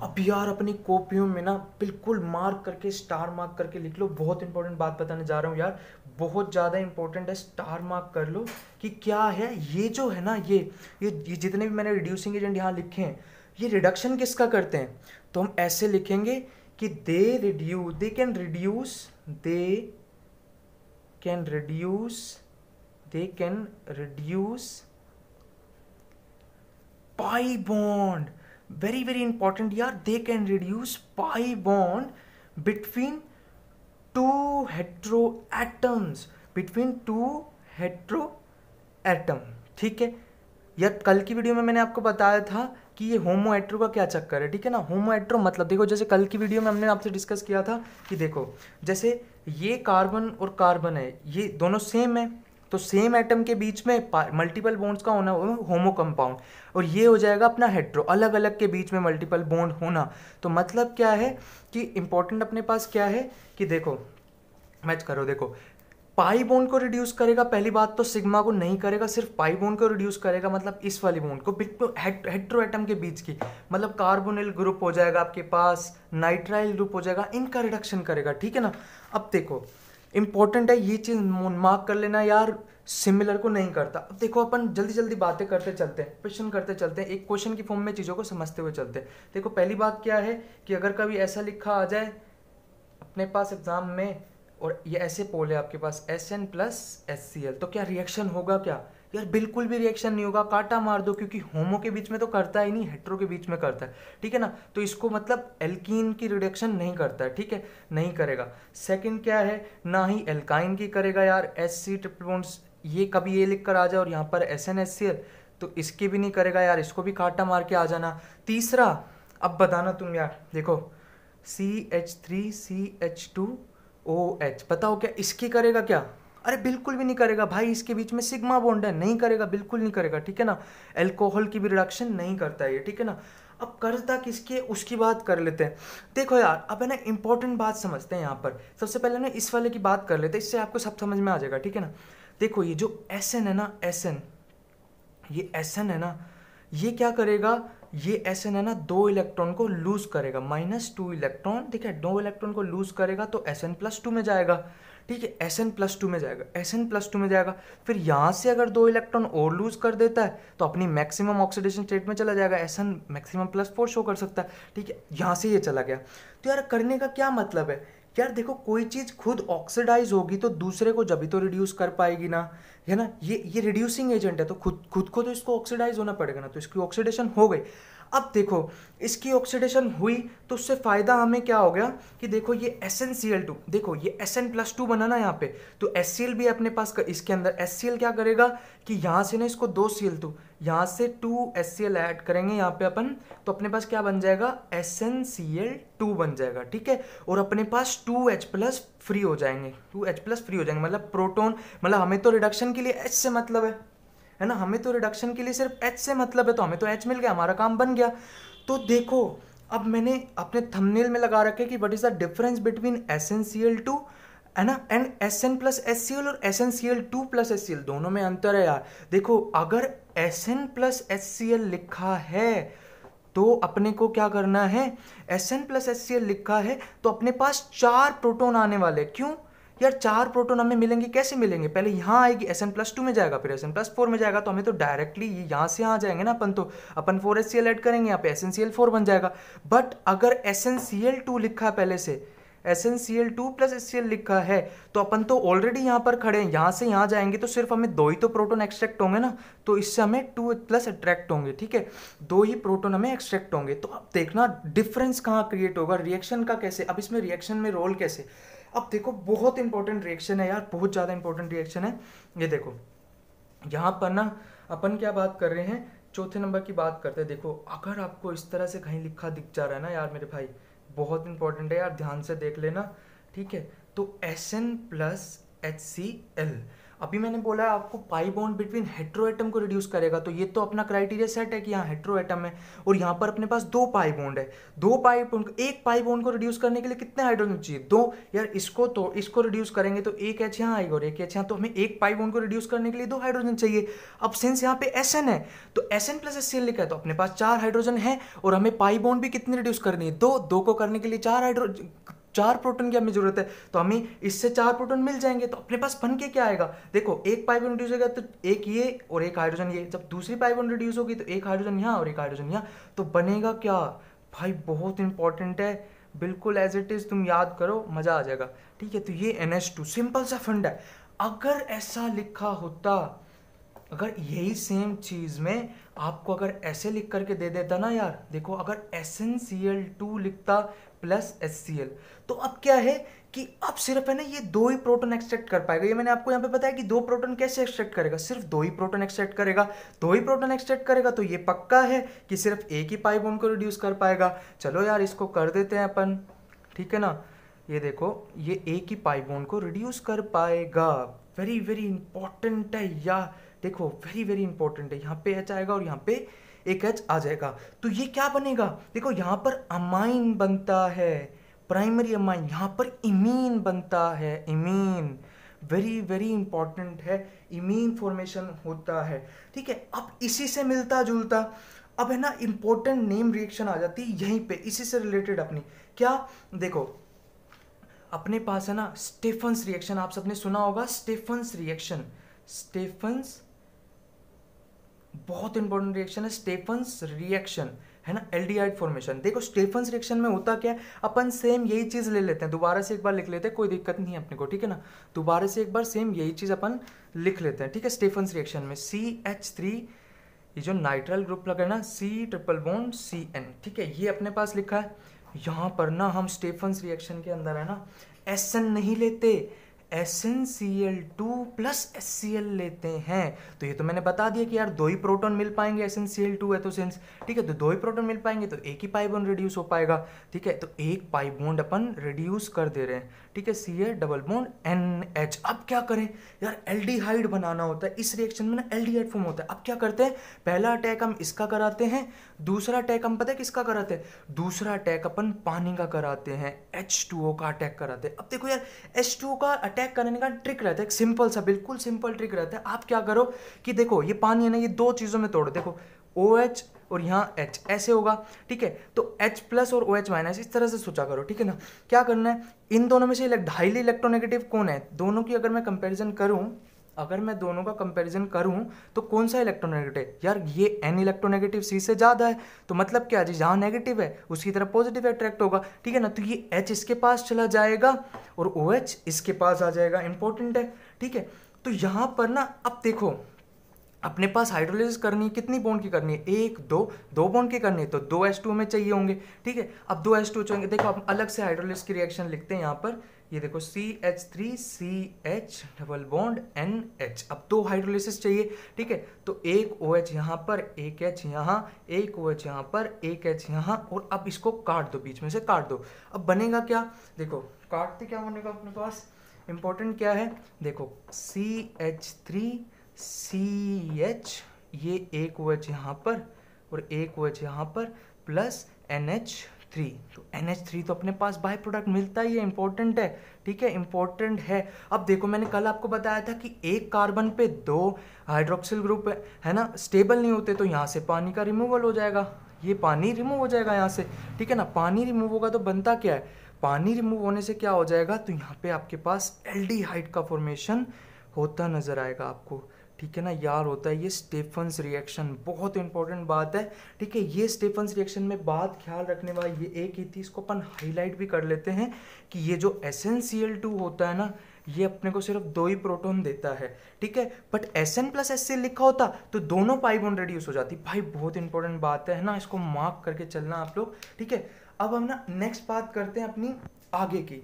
अब यार अपनी कॉपियों में ना बिल्कुल मार्क करके स्टार मार्क करके लिख लो बहुत इंपॉर्टेंट बात बताने जा रहा हूँ यार बहुत ज़्यादा इंपॉर्टेंट है स्टार मार्क कर लो कि क्या है ये जो है ना ये ये, ये जितने भी मैंने रिड्यूसिंग एजेंट यहाँ लिखे हैं ये रिडक्शन किसका करते हैं तो हम ऐसे लिखेंगे कि they reduce they can reduce they can reduce they can reduce pi bond very very important यार they can reduce pi bond between two hetero atoms between two hetero atom ठीक है या कल की वीडियो में मैंने आपको बताया था कि ये होमो एट्रो का क्या चक्कर है ठीक है ना होमो एट्रो मतलब देखो जैसे कल की वीडियो में हमने आपसे डिस्कस किया था कि देखो जैसे ये कार्बन और कार्बन है ये दोनों सेम है तो सेम एटम के बीच में मल्टीपल बॉन्ड्स का होना होमो कंपाउंड और ये हो जाएगा अपना हेट्रो अलग अलग के बीच में मल्टीपल बॉन्ड होना तो मतलब क्या है कि इंपॉर्टेंट अपने पास क्या है कि देखो मैच करो देखो पाई बोन को रिड्यूस करेगा पहली बात तो सिग्मा को नहीं करेगा सिर्फ पाई बोन को रिड्यूस करेगा मतलब इस वाली बोन को बिल्कुल हेट्रो एटम के बीच की मतलब कार्बोनिल ग्रुप हो जाएगा आपके पास नाइट्राइल ग्रुप हो जाएगा इनका रिडक्शन करेगा ठीक है ना अब देखो इंपॉर्टेंट है ये चीज़ मार्क कर लेना यार सिमिलर को नहीं करता अब देखो अपन जल्दी जल्दी बातें करते चलते हैं क्वेश्चन करते चलते हैं एक क्वेश्चन की फॉर्म में चीज़ों को समझते हुए चलते हैं देखो पहली बात क्या है कि अगर कभी ऐसा लिखा आ जाए अपने पास एग्ज़ाम में और ये ऐसे पोल है आपके पास S N plus S C L तो क्या रिएक्शन होगा क्या यार बिल्कुल भी रिएक्शन नहीं होगा काटा मार दो क्योंकि होमो के बीच में तो करता ही नहीं हेट्रो के बीच में करता है ठीक है ना तो इसको मतलब एल्कीन की रिडक्शन नहीं करता है ठीक है नहीं करेगा सेकंड क्या है ना ही एल्काइन की करेगा यार एस सी ट्रिपलोन्स ये कभी ये लिख कर आ जाए और यहाँ पर S N S C L तो इसके भी नहीं करेगा यार इसको भी काटा मार के आ जाना तीसरा अब बताना तुम यार देखो C H three C H two O H बताओ क्या इसकी करेगा क्या अरे बिल्कुल भी नहीं करेगा भाई इसके बीच में सिग्मा बॉन्ड है नहीं करेगा बिल्कुल नहीं करेगा ठीक है ना एल्कोहल की भी रिडक्शन नहीं करता है ये ठीक है ना अब करता किसके उसकी बात कर लेते हैं देखो यार अब है ना इंपॉर्टेंट बात समझते हैं यहाँ पर सबसे पहले ना इस वाले की बात कर लेते हैं इससे आपको सब समझ में आ जाएगा ठीक है ना देखो ये जो एस है ना एस ये एस है ना ये क्या करेगा ये एस है ना दो इलेक्ट्रॉन को लूज करेगा माइनस टू इलेक्ट्रॉन ठीक है दो इलेक्ट्रॉन को लूज करेगा तो एस प्लस टू में जाएगा ठीक है एस एन प्लस टू में जाएगा एस एन प्लस टू में जाएगा फिर यहाँ से अगर दो इलेक्ट्रॉन और लूज कर देता है तो अपनी मैक्सिमम ऑक्सीडेशन स्टेट में चला जाएगा S N maximum plus four show कर सकता है ठीक है यहाँ से ये चला गया तो यार करने का क्या मतलब है यार देखो कोई चीज़ खुद ऑक्सीडाइज होगी तो दूसरे को जब ही तो रिड्यूस कर पाएगी ना है ना ये ये रिड्यूसिंग एजेंट है तो खुद खुद को तो इसको ऑक्सीडाइज होना पड़ेगा ना तो इसकी ऑक्सीडेशन हो गई अब देखो इसकी ऑक्सीडेशन हुई तो उससे फ़ायदा हमें क्या हो गया कि देखो ये S N C L two देखो ये एस एन प्लस टू बना ना यहाँ पे तो एस सी एल भी अपने पास कर, इसके अंदर एस सी एल क्या करेगा कि यहाँ से ना इसको दो सी एल टू यहाँ से two S C L add करेंगे यहाँ पे अपन तो अपने पास क्या बन जाएगा S N C L two बन जाएगा ठीक है और अपने पास टू एच प्लस फ्री हो जाएंगे टू एच प्लस फ्री हो जाएंगे मतलब प्रोटोन मतलब हमें तो रिडक्शन के लिए एच से मतलब है है ना हमें तो रिडक्शन के लिए सिर्फ एच से मतलब है तो हमें तो एच मिल गया हमारा काम बन गया तो देखो अब मैंने अपने थंबनेल में लगा रखे कि what is the difference between S N C L two है ना and S N plus S C L और S N C L two plus S C L दोनों में अंतर है यार देखो अगर S N plus S C L लिखा है तो अपने को क्या करना है S N plus S C L लिखा है तो अपने पास चार प्रोटोन आने वाले क्यों यार चार प्रोटोन हमें मिलेंगे कैसे मिलेंगे पहले यहाँ आएगी एस एन प्लस टू में जाएगा फिर एस एन प्लस फोर में जाएगा तो हमें तो डायरेक्टली यहाँ से यहाँ जाएंगे ना अपन तो अपन four S C L add करेंगे यहाँ पे S N C L four बन जाएगा बट अगर S N C L two लिखा है पहले से S N C L two plus S C L लिखा है तो अपन तो ऑलरेडी यहाँ पर खड़े हैं यहाँ से यहाँ जाएंगे तो सिर्फ हमें दो ही तो प्रोटोन एक्सट्रैक्ट होंगे ना तो इससे हमें टू प्लस अट्रैक्ट होंगे ठीक है दो ही प्रोटोन हमें एक्सट्रैक्ट होंगे तो अब देखना डिफरेंस कहाँ क्रिएट होगा रिएक्शन का कैसे अब इसमें रिएक्शन में रोल कैसे अब देखो बहुत इंपॉर्टेंट रिएक्शन है यार बहुत ज़्यादा इंपॉर्टेंट रिएक्शन है ये देखो यहाँ पर ना अपन क्या बात कर रहे हैं चौथे नंबर की बात करते हैं देखो अगर आपको इस तरह से कहीं लिखा दिख जा रहा है ना यार मेरे भाई बहुत इंपॉर्टेंट है यार ध्यान से देख लेना ठीक है तो S N plus H C L अभी मैंने बोला है आपको pi bond between hetero atom को रिड्यूस करेगा तो ये तो अपना क्राइटेरिया सेट है कि यहाँ हेट्रो एटम है और यहाँ पर अपने पास दो पाई बॉन्ड है दो पाई बॉन्ड एक पाई बॉन्ड को रिड्यूस करने के लिए कितने हाइड्रोजन चाहिए दो यार इसको तो इसको रिड्यूस करेंगे तो एक एच यहाँ आएगा और एक एच यहाँ तो हमें एक पाई बॉन्ड को रिड्यूस करने के लिए दो हाइड्रोजन चाहिए अब सिंस यहाँ पे एस है तो एस एन प्लस एस लिखा है तो अपने पास चार हाइड्रोजन है और हमें पाई बॉन्ड भी कितनी रिड्यूस करनी है दो दो को करने के लिए चार हाइड्रोजन चार प्रोटोन की हमें जरूरत है तो हमें इससे चार प्रोटोन मिल जाएंगे तो अपने पास बन के क्या आएगा देखो एक पाइप बॉन्ड रिड्यूस होगा तो एक ये और एक हाइड्रोजन ये जब दूसरी पाइप बॉन्ड रिड्यूस होगी तो एक हाइड्रोजन यहाँ और एक हाइड्रोजन यहाँ तो बनेगा क्या भाई बहुत इंपॉर्टेंट है बिल्कुल एज इट इज़ तुम याद करो मज़ा आ जाएगा ठीक है तो ये एन एस टू सिंपल सा फंड है अगर ऐसा लिखा होता अगर यही सेम चीज़ में आपको अगर ऐसे लिख करके दे देता ना यार देखो अगर S N C L two लिखता प्लस एस सी एल तो अब क्या है कि अब सिर्फ है ना ये दो ही प्रोटोन एक्सट्रैक्ट कर पाएगा ये मैंने आपको यहाँ पे बताया कि दो प्रोटोन कैसे एक्सट्रैक्ट करेगा सिर्फ दो ही प्रोटोन एक्सट्रैक्ट करेगा दो ही प्रोटोन एक्सट्रैक्ट करेगा तो ये पक्का है कि सिर्फ एक ही पाई बॉम को रिड्यूस कर पाएगा चलो यार इसको कर देते हैं अपन ठीक है ना ये देखो ये एक ही पाई बॉन्ड को रिड्यूस कर पाएगा वेरी वेरी इंपॉर्टेंट है या देखो वेरी वेरी इंपॉर्टेंट है यहाँ पे एच आएगा और यहाँ पे एक एच आ जाएगा तो ये क्या बनेगा देखो यहाँ पर अमाइन बनता है प्राइमरी अमाइन यहाँ पर इमीन बनता है इमीन वेरी वेरी इंपॉर्टेंट है इमीन फॉर्मेशन होता है ठीक है अब इसी से मिलता जुलता अब है ना इंपॉर्टेंट नेम रिएक्शन आ जाती है यहीं पे इसी से रिलेटेड अपनी क्या देखो अपने पास है ना स्टेफन्स रिएक्शन आप सबने सुना होगा स्टेफन्स रिएक्शन स्टेफन्स बहुत इंपॉर्टेंट रिएक्शन है स्टेफन्स रिएक्शन है ना एल फॉर्मेशन देखो स्टेफन्स रिएक्शन में होता क्या है अपन सेम यही चीज़ ले लेते हैं दोबारा से एक बार लिख लेते हैं कोई दिक्कत नहीं है अपने को ठीक है ना दोबारा से एक बार सेम यही चीज़ अपन लिख लेते हैं ठीक है स्टेफन्स रिएक्शन में सी एच थ्री ये जो नाइट्रल ग्रुप लगा है ना C triple bond C N ठीक है ये अपने पास लिखा है यहाँ पर ना हम स्टेफन्स रिएक्शन के अंदर है ना एस एन नहीं लेते S N C L two plus S C L लेते हैं तो ये तो मैंने बता दिया कि यार दो ही प्रोटोन मिल पाएंगे S N C L two है तो सिंस ठीक है तो दो ही प्रोटोन मिल पाएंगे तो एक ही पाइबोन रिड्यूस हो पाएगा ठीक है तो एक पाइबोन अपन रिड्यूस कर दे रहे हैं ठीक है C A double bond N H अब क्या करें यार एल डी हाइड बनाना होता है इस रिएक्शन में ना एल डी हाइड फॉर्म होता है अब क्या करते हैं पहला अटैक हम इसका कराते हैं दूसरा अटैक हम पता है किसका कराते हैं दूसरा अटैक अपन पानी का कराते हैं एच टू ओ का अटैक कराते हैं अब देखो यार एच टू ओ का अटैक करने का ट्रिक रहता है एक सिंपल सा बिल्कुल सिंपल ट्रिक रहता है आप क्या करो कि देखो ये पानी है ना ये दो चीज़ों में तोड़ो देखो ओ OH, एच और यहाँ एच ऐसे होगा ठीक है तो एच प्लस और ओ एच माइनस इस तरह से सोचा करो ठीक है ना क्या करना है इन दोनों में से हाईली इलेक्ट्रोनेगेटिव कौन है दोनों की अगर मैं कंपेरिजन करूँ अगर मैं दोनों का कंपैरिजन करूं तो कौन सा इलेक्ट्रोनेगेटिव यार ये एन इलेक्ट्रोनेगेटिव सी से ज़्यादा है तो मतलब क्या जी जहाँ नेगेटिव है उसकी तरफ पॉजिटिव अट्रैक्ट होगा ठीक है ना तो ये एच इसके पास चला जाएगा और ओ OH एच इसके पास आ जाएगा इंपॉर्टेंट है ठीक है तो यहाँ पर ना अब देखो अपने पास हाइड्रोलिस करनी है कितनी बॉन्ड की करनी है एक दो दो बॉन्ड की करनी है तो दो एस टू हमें चाहिए होंगे ठीक है अब दो एस टू चाहिए देखो आप अलग से हाइड्रोलिस की रिएक्शन लिखते हैं यहाँ पर ये देखो C H three C H double bond N H अब दो हाइड्रोलिसिस चाहिए ठीक है तो एक ओ एच यहाँ पर एक एच यहाँ एक ओ एच यहाँ पर एक एच यहाँ और अब इसको काट दो बीच में से काट दो अब बनेगा क्या देखो काटते क्या बनेगा अपने पास इंपॉर्टेंट क्या है देखो C H three C H ये एक ओ एच यहाँ पर और एक ओ एच यहाँ पर प्लस एन एच थ्री तो एन एच थ्री तो अपने पास बाय प्रोडक्ट मिलता ही है इंपॉर्टेंट है ठीक है इंपॉर्टेंट है अब देखो मैंने कल आपको बताया था कि एक कार्बन पे दो हाइड्रोक्सिल ग्रुप है, है ना स्टेबल नहीं होते तो यहाँ से पानी का रिमूवल हो जाएगा ये पानी रिमूव हो जाएगा यहाँ से ठीक है ना पानी रिमूव होगा तो बनता क्या है पानी रिमूव होने से क्या हो जाएगा तो यहाँ पे आपके पास एल्डिहाइड का फॉर्मेशन होता नज़र आएगा आपको ठीक है ना यार होता है ये स्टेफन्स रिएक्शन बहुत इंपॉर्टेंट बात है ठीक है ये स्टेफन्स रिएक्शन में बात ख्याल रखने वाली ये एक ही थी इसको अपन हाईलाइट भी कर लेते हैं कि ये जो एस होता है ना ये अपने को सिर्फ दो ही प्रोटोन देता है ठीक है but S N plus S C लिखा होता तो दोनों पाई बॉन्ड रेड्यूस हो जाती भाई बहुत इंपॉर्टेंट बात है ना इसको मार्क करके चलना आप लोग ठीक है अब हम ना नेक्स्ट बात करते हैं अपनी आगे की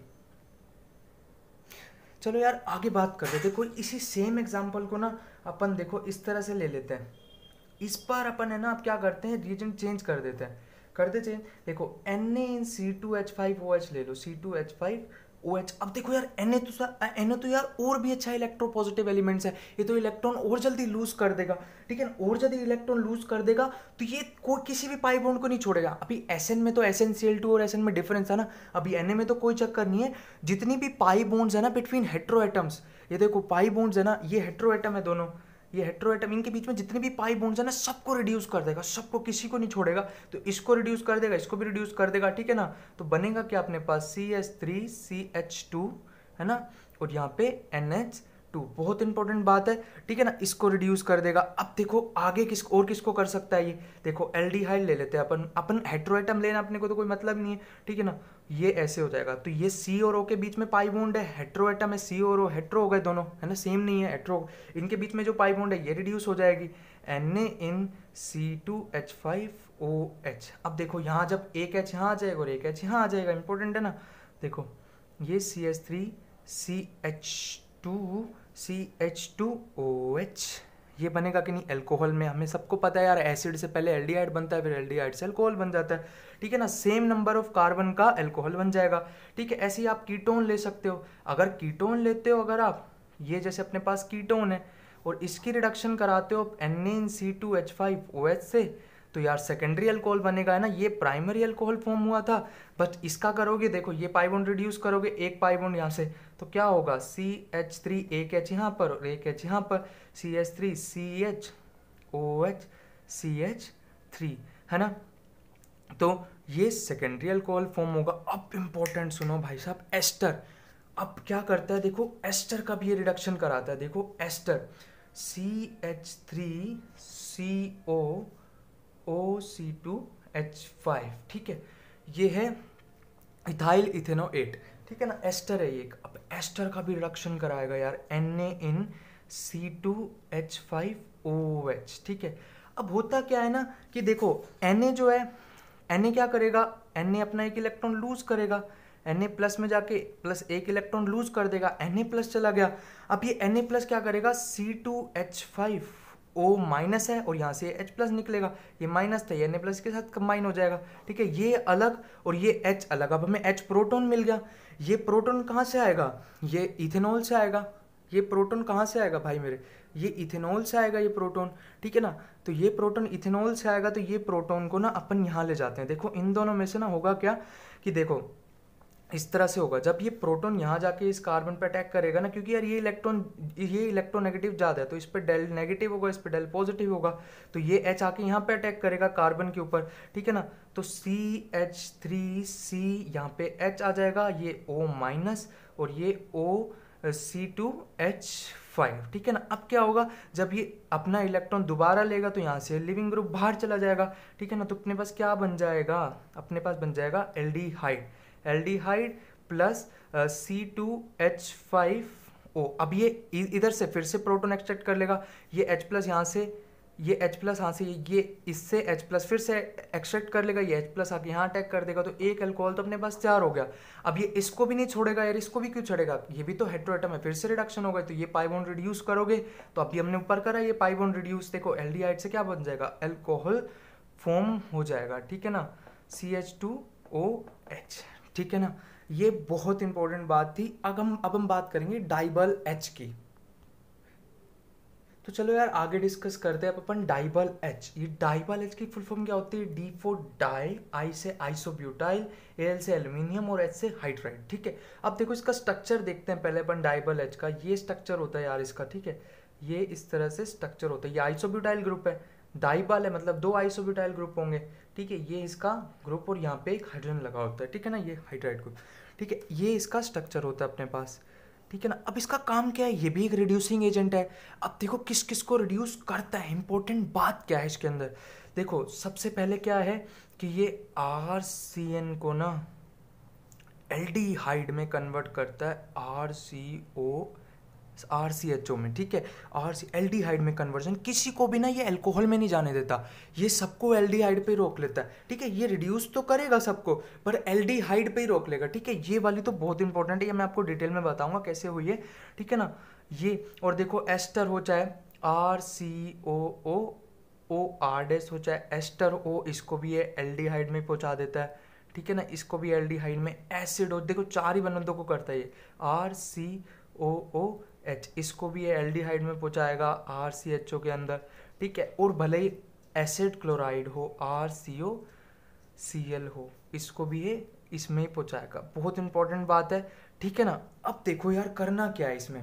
चलो यार आगे बात कर थे कोई इसी सेम एग्जाम्पल को ना अपन देखो इस तरह से ले लेते हैं इस पर अपन है ना आप क्या करते हैं रीजन चेंज कर देते हैं करते चेंज देखो N A in C two H five O H ले लो C two H five O OH. अच्छा। अब देखो यार एन तो एन तो यार और भी अच्छा पॉजिटिव एलिमेंट्स है ये तो इलेक्ट्रॉन और जल्दी लूज कर देगा ठीक है और जल्दी इलेक्ट्रॉन लूज कर देगा तो ये कोई किसी भी पाई बॉन्ड को नहीं छोड़ेगा अभी एस एन में तो एस और एस एन में डिफरेंस है ना अभी एन में तो कोई चक्कर नहीं है जितनी भी पाई बॉन्ड्स है ना बिटवीन हेट्रो एटम्स ये देखो पाई बॉन्ड्स है ना ये हेट्रो एटम है दोनों ये हेट्रोएटमिन के बीच में जितने भी पाई बॉन्ड्स है ना सबको रिड्यूस कर देगा सबको किसी को नहीं छोड़ेगा तो इसको रिड्यूस कर देगा इसको भी रिड्यूस कर देगा ठीक है ना तो बनेगा क्या अपने पास C H three C H two है ना और यहाँ पे एन एच टू बहुत इंपॉर्टेंट बात है ठीक है ना इसको रिड्यूस कर देगा अब देखो आगे किस और किसको कर सकता है ये देखो एल्डिहाइड ले लेते हैं अपन अपन हेट्रोएटम लेना अपने को तो कोई मतलब नहीं है ठीक है ना ये ऐसे हो जाएगा तो ये सी और ओ के बीच में पाई बॉन्ड है हेट्रो एटम है सी और ओ हेट्रो हो गए दोनों है ना सेम नहीं है हेट्रो इनके बीच में जो पाई बॉन्ड है ये रिड्यूस हो जाएगी N A in C two H five O H अब देखो यहाँ जब एक एच यहाँ आ जाएगा और एक एच यहाँ आ जाएगा इंपॉर्टेंट है ना देखो ये C H three C H two C H two O H ये बनेगा कि नहीं एल्कोहल में हमें सबको पता है यार एसिड से पहले एल्डिहाइड बनता है फिर एल्डिहाइड से एल्कोहल बन जाता है ठीक है ना सेम नंबर ऑफ कार्बन का एल्कोहल बन जाएगा ठीक है ऐसे ही आप कीटोन ले सकते हो अगर कीटोन लेते हो अगर आप ये जैसे अपने पास कीटोन है और इसकी रिडक्शन कराते हो आप N N C two H five O H से तो यार सेकेंडरी अल्कोहल बनेगा है ना ये प्राइमरी अल्कोहल फॉर्म हुआ था बट इसका करोगे देखो ये पाइबोन रिड्यूस करोगे एक पाइबोन यहाँ से तो क्या होगा सी एच थ्री एक एच यहाँ पर और एक एच यहाँ पर C H three C H O H C H three है ना तो ये सेकेंडरी अल्कोहल फॉर्म होगा अब इम्पोर्टेंट सुनो भाई साहब एस्टर अब क्या करता है देखो एस्टर का भी ये रिडक्शन कराता है देखो ester C H three C O O C two H five ठीक है ये है इथाइल इथेनो एट ठीक है ना एस्टर है ये अब एस्टर का भी रिडक्शन कराएगा यार N A in C two H five O H ठीक है अब होता क्या है ना कि देखो एन ए जो है एन ए क्या करेगा एन ए अपना एक इलेक्ट्रॉन लूज करेगा एन ए प्लस में जाके प्लस एक इलेक्ट्रॉन लूज कर देगा एन ए प्लस चला गया अब ये एन ए प्लस क्या करेगा C two H five O minus है और यहाँ से एच प्लस निकलेगा ये माइनस था एन ए प्लस के साथ कंबाइन हो जाएगा ठीक है ये अलग और ये एच अलग अब हमें एच प्रोटोन मिल गया ये प्रोटोन कहाँ से आएगा ये इथेनॉल से आएगा ये प्रोटोन कहाँ से आएगा भाई मेरे ये इथेनॉल से आएगा ये प्रोटोन ठीक है ना तो ये प्रोटोन इथेनॉल से आएगा तो ये प्रोटोन को ना अपन यहाँ ले जाते हैं देखो इन दोनों में से ना होगा क्या कि देखो इस तरह से होगा जब ये प्रोटोन यहाँ जाके इस कार्बन पे अटैक करेगा ना क्योंकि यार ये इलेक्ट्रॉन ये इलेक्ट्रोनेगेटिव ज़्यादा है तो इस पर डेल नेगेटिव होगा इस पर डेल पॉजिटिव होगा तो ये एच आके यहाँ पे अटैक करेगा कार्बन के ऊपर ठीक है ना तो सी एच थ्री सी यहाँ पे एच आ जाएगा ये ओ माइनस और ये O C two H five ठीक है ना अब क्या होगा जब ये अपना इलेक्ट्रॉन दोबारा लेगा तो यहाँ से लिविंग ग्रुप बाहर चला जाएगा ठीक है ना तो अपने पास क्या बन जाएगा अपने पास बन जाएगा aldehyde aldehyde plus C two H five O अब ये इधर से फिर से प्रोटोन एक्सट्रैक्ट कर लेगा ये एच प्लस यहाँ से ये एच प्लस यहाँ से ये इससे एच प्लस फिर से एक्सट्रैक्ट कर लेगा ये एच प्लस आके यहाँ अटैक कर देगा तो एक एल्कोहल तो अपने पास चार हो गया अब ये इसको भी नहीं छोड़ेगा यार इसको भी क्यों छोड़ेगा ये भी तो हेट्रोएटम है फिर से रिडक्शन होगा तो ये पाइबोन रिड्यूस करोगे तो अभी हमने ऊपर करा ये पाइबोन रिड्यूस देखो एल से क्या बन जाएगा एल्कोहल फॉर्म हो जाएगा ठीक है ना C H two O H ठीक है ना ये बहुत इंपॉर्टेंट बात थी अब हम अब हम बात करेंगे डाइबल एच की तो चलो यार आगे डिस्कस करते हैं अपन डाइबल एच ये डाइबल एच की फुल फॉर्म क्या होती है डी फोर डाई आई से आइसोब्यूटाइल एल से एल्यूमिनियम और एच से हाइड्राइड ठीक है अब देखो इसका स्ट्रक्चर देखते हैं पहले अपन डाइबल एच का ये स्ट्रक्चर होता है यार इसका ठीक है ये इस तरह से स्ट्रक्चर होता है ये आइसोब्यूटाइल ग्रुप है डाइबल है मतलब दो आइसोब्यूटाइल ग्रुप होंगे ठीक है ये इसका ग्रुप और यहाँ पे एक हाइड्रोजन लगा होता है ठीक है ना ये हाइड्राइड ग्रुप ठीक है ये इसका स्ट्रक्चर होता है अपने पास ठीक है ना अब इसका काम क्या है ये भी एक रिड्यूसिंग एजेंट है अब देखो किस किस को रिड्यूस करता है इंपॉर्टेंट बात क्या है इसके अंदर देखो सबसे पहले क्या है कि ये आर सी एन को ना एल डी हाइड में कन्वर्ट करता है R C O R C H O में ठीक है R C aldehyde में कन्वर्जन किसी को भी ना ये एल्कोहल में नहीं जाने देता ये सबको एल डी हाइड पर रोक लेता है ठीक है ये रिड्यूस तो करेगा सबको पर एल डी हाइड पर ही रोक लेगा ठीक है ये वाली तो बहुत इंपॉर्टेंट है ये मैं आपको डिटेल में बताऊँगा कैसे हुई है ठीक है ना ये और देखो एस्टर हो चाहे are C O O O are डेस हो चाहे एस्टर ओ इसको भी ये एल डी हाइड में पहुँचा देता है ठीक है ना इसको भी एल डी हाइड में एसिड हो देखो चार ही बनंदों को करता है ये are C O O H इसको भी ये हाइड में पहुँचाएगा आर सी एच ओ के अंदर ठीक है और भले ही एसिड क्लोराइड हो R C O C L हो इसको भी ये इसमें ही पहुँचाएगा बहुत इंपॉर्टेंट बात है ठीक है ना अब देखो यार करना क्या है इसमें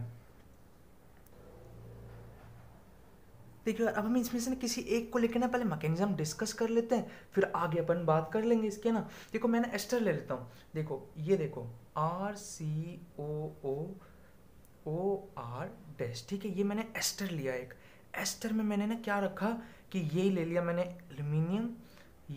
देखिए अब हम इसमें से ना किसी एक को लेकर ना पहले मैकेनिज्म डिस्कस कर लेते हैं फिर आगे अपन बात कर लेंगे इसके ना देखो मैंने एस्टर ले लेता हूँ देखो ये देखो R C O O O R dash ठीक है ये मैंने एस्टर लिया एक एस्टर में मैंने ना क्या रखा कि ये ले लिया मैंने एल्यूमिनियम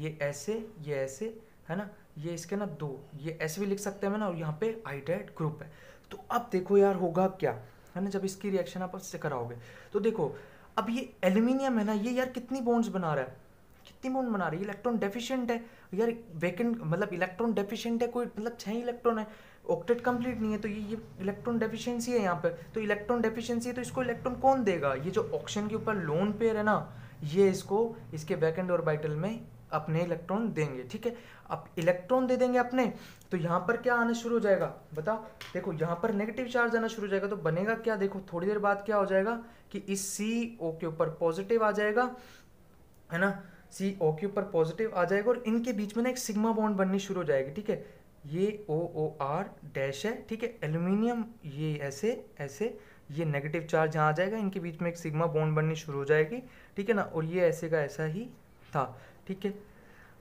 ये ऐसे ये ऐसे है ना ये इसके ना दो ये ऐसे भी लिख सकते हैं मैं ना और यहाँ पे आइडेट ग्रुप है तो अब देखो यार होगा क्या है ना जब इसकी रिएक्शन आप उससे कराओगे तो देखो अब ये एल्यूमिनियम है ना ये यार कितनी बॉन्ड्स बना रहा है कितनी बॉन्ड बना रही है इलेक्ट्रॉन डेफिशिएंट है यार वेकेंट मतलब इलेक्ट्रॉन डेफिशिएंट है कोई मतलब छः इलेक्ट्रॉन है ऑक्टेट कंप्लीट नहीं है तो ये ये इलेक्ट्रॉन डेफिशिएंसी है यहाँ पर तो इलेक्ट्रॉन डेफिशिएंसी है तो इसको इलेक्ट्रॉन कौन देगा ये जो ऑक्शन के ऊपर लोन पेयर है ना ये इसको इसके वैकेंड ऑर्बिटल में अपने इलेक्ट्रॉन देंगे ठीक है अब इलेक्ट्रॉन दे देंगे अपने तो यहाँ पर क्या आना शुरू हो जाएगा बताओ देखो यहाँ पर नेगेटिव चार्ज आना शुरू हो जाएगा तो बनेगा क्या देखो थोड़ी देर बाद क्या हो जाएगा कि इस सी ओ के ऊपर पॉजिटिव आ जाएगा है ना सी ओ के ऊपर पॉजिटिव आ जाएगा और इनके बीच में ना एक सिग्मा बॉन्ड बननी शुरू हो जाएगी ठीक है ये ओ ओ आर डैश है ठीक है एल्यूमिनियम ये ऐसे ऐसे ये नेगेटिव चार्ज यहाँ आ जाएगा इनके बीच में एक सिग्मा बॉन्ड बननी शुरू हो जाएगी ठीक है ना और ये ऐसे का ऐसा ही था ठीक है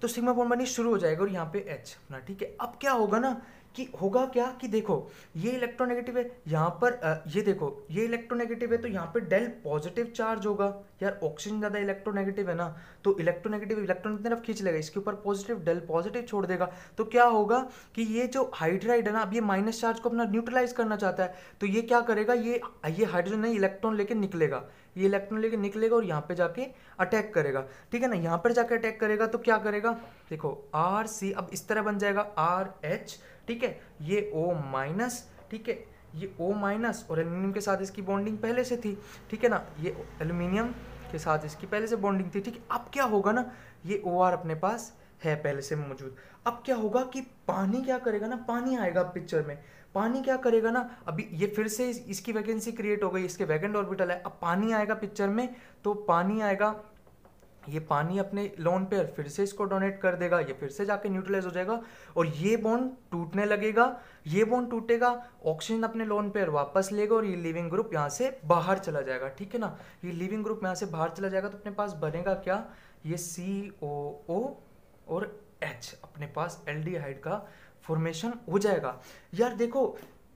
तो सिग्मा बॉन्ड बननी शुरू हो जाएगा और यहाँ पे एच अपना ठीक है अब क्या होगा ना कि होगा क्या कि देखो ये इलेक्ट्रोनेगेटिव है यहाँ पर ये देखो ये इलेक्ट्रोनेगेटिव है तो यहाँ पे डेल पॉजिटिव चार्ज होगा यार ऑक्सीजन ज़्यादा इलेक्ट्रोनेगेटिव है ना तो इलेक्ट्रोनेगेटिव इलेक्ट्रॉन की तरफ खींच लेगा इसके ऊपर पॉजिटिव डेल पॉजिटिव छोड़ देगा तो क्या होगा कि ये जो हाइड्राइड है ना अब ये माइनस चार्ज को अपना न्यूट्रलाइज करना चाहता है तो ये क्या करेगा ये ये हाइड्रोजन नहीं इलेक्ट्रॉन लेके निकलेगा ये इलेक्ट्रॉन लेके निकलेगा और यहाँ पे जाके अटैक करेगा ठीक है ना यहाँ पर जाके अटैक करेगा तो क्या करेगा देखो आर सी अब इस तरह बन जाएगा आर एच ठीक है ये ओ माइनस ठीक है ये ओ माइनस और एल्यूमिनियम के साथ इसकी बॉन्डिंग पहले से थी ठीक है ना ये एल्यूमिनियम के साथ इसकी पहले से बॉन्डिंग थी ठीक है अब क्या होगा ना ये ओ आर अपने पास है पहले से मौजूद अब क्या होगा कि पानी क्या करेगा ना पानी आएगा पिक्चर में पानी क्या करेगा ना अभी ये फिर से इसकी वैकेंसी क्रिएट हो गई इसके वैकेंट ऑर्बिटल है अब पानी आएगा पिक्चर में तो पानी आएगा ये पानी अपने लोन पे फिर से इसको डोनेट कर देगा ये फिर से जाके न्यूट्रलाइज हो जाएगा और ये बॉन्ड टूटने लगेगा ये बॉन्ड टूटेगा ऑक्सीजन अपने लोन पे वापस लेगा और ये लिविंग ग्रुप यहाँ से बाहर चला जाएगा ठीक है ना ये लिविंग ग्रुप यहाँ से बाहर चला जाएगा तो अपने पास बनेगा क्या ये सी ओ ओ और एच अपने पास एल्डिहाइड का फॉर्मेशन हो जाएगा यार देखो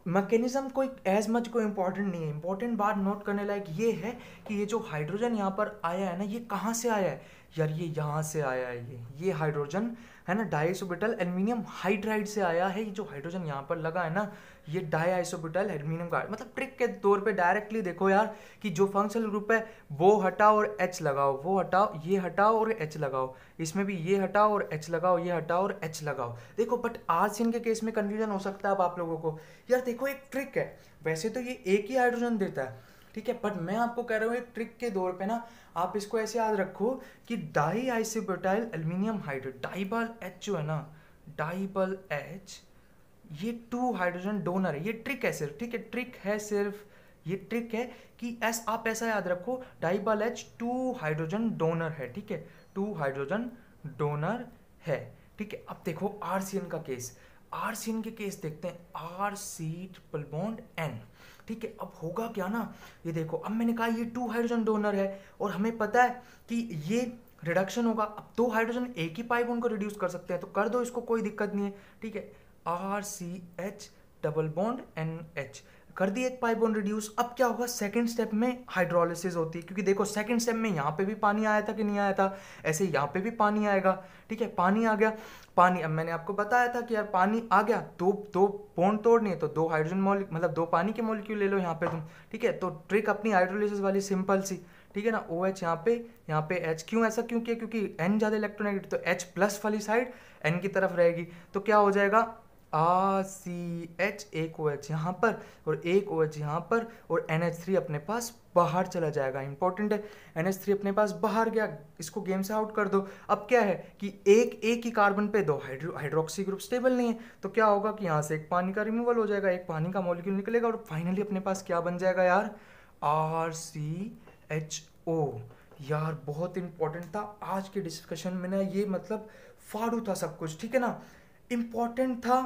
मैकेनिज्म कोई एज मच कोई इंपॉर्टेंट नहीं है इंपॉर्टेंट बात नोट करने लायक ये है कि ये जो हाइड्रोजन यहाँ पर आया है ना ये कहाँ से आया है यार ये यहाँ से आया है ये ये हाइड्रोजन है ना डाइसोबिटल एल्यूमिनियम हाइड्राइड से आया है ये जो हाइड्रोजन यहाँ पर लगा है ना ये डाइसोबिटल एल्यूमिनियम का मतलब ट्रिक के तौर पे डायरेक्टली देखो यार कि जो फंक्शनल ग्रुप है वो हटाओ और एच लगाओ वो हटाओ ये हटाओ और एच लगाओ इसमें भी ये हटाओ और एच लगाओ ये हटाओ और एच लगाओ देखो बट आर के केस में कन्फ्यूजन हो सकता है अब आप लोगों को यार देखो एक ट्रिक है वैसे तो ये एक ही हाइड्रोजन देता है ठीक है बट मैं आपको कह रहा हूँ एक ट्रिक के दौर पे ना आप इसको ऐसे याद रखो कि di isobutyl aluminium hydrate DIBAL H जो है ना डाइबल एच ये टू हाइड्रोजन डोनर है ये ट्रिक है सिर्फ ठीक है ट्रिक है सिर्फ ये ट्रिक है कि एस आप ऐसा याद रखो DIBAL H two hydrogen donor है ठीक है टू हाइड्रोजन डोनर है ठीक है अब देखो आर का केस आर सीन के केस देखते हैं आर ट्रिपल बॉन्ड एन ठीक है अब होगा क्या ना ये देखो अब मैंने कहा ये टू हाइड्रोजन डोनर है और हमें पता है कि ये रिडक्शन होगा अब दो हाइड्रोजन एक ही पाइप उनको रिड्यूस कर सकते हैं तो कर दो इसको कोई दिक्कत नहीं है ठीक है R C H double bond N H कर दी एक पाइप ऑन रिड्यूस अब क्या होगा सेकंड स्टेप में हाइड्रोलिसिस होती है क्योंकि देखो सेकंड स्टेप में यहाँ पे भी पानी आया था कि नहीं आया था ऐसे यहाँ पे भी पानी आएगा ठीक है पानी आ गया पानी अब मैंने आपको बताया था कि यार पानी आ गया दो दो बॉन्ड तोड़नी है तो दो हाइड्रोजन मॉल मतलब दो पानी के मोलिक्यूल ले लो यहाँ पे तुम ठीक है तो ट्रिक अपनी हाइड्रोलिसिस वाली सिंपल सी ठीक है ना ओ एच यहाँ पे यहाँ पे एच क्यों ऐसा क्यों किया क्योंकि एन ज़्यादा इलेक्ट्रोनेगेटिव तो एच प्लस वाली साइड एन की तरफ रहेगी तो क्या हो जाएगा आ सी एच एक ओ एच यहाँ पर और एक ओ एच यहाँ पर और एन एच थ्री अपने पास बाहर चला जाएगा इंपॉर्टेंट है एन एच थ्री अपने पास बाहर गया इसको गेम से आउट कर दो अब क्या है कि एक एक ही कार्बन पे दो हाइड्रो हाइड्रोक्सी ग्रुप स्टेबल नहीं है तो क्या होगा कि यहाँ से एक पानी का रिमूवल हो जाएगा एक पानी का मॉलिक्यूल निकलेगा और फाइनली अपने पास क्या बन जाएगा यार आर सी एच ओ यार बहुत इंपॉर्टेंट था आज के डिस्कशन में ना ये मतलब फाड़ू था सब कुछ ठीक है ना इम्पॉर्टेंट था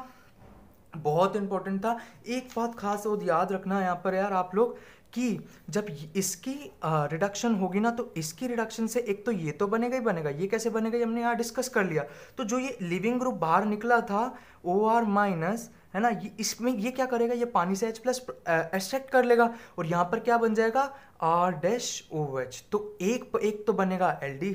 बहुत इम्पॉर्टेंट था एक बात खास और याद रखना यहाँ पर यार आप लोग कि जब इसकी रिडक्शन होगी ना तो इसकी रिडक्शन से एक तो ये तो बनेगा ही बनेगा ये कैसे बनेगा ये हमने यहाँ डिस्कस कर लिया तो जो ये लिविंग ग्रुप बाहर निकला था ओ आर माइनस है ना ये इसमें ये क्या करेगा ये पानी से H प्लस एक्सट्रैक्ट कर लेगा और यहाँ पर क्या बन जाएगा आर डैश ओ एच तो एक एक तो बनेगा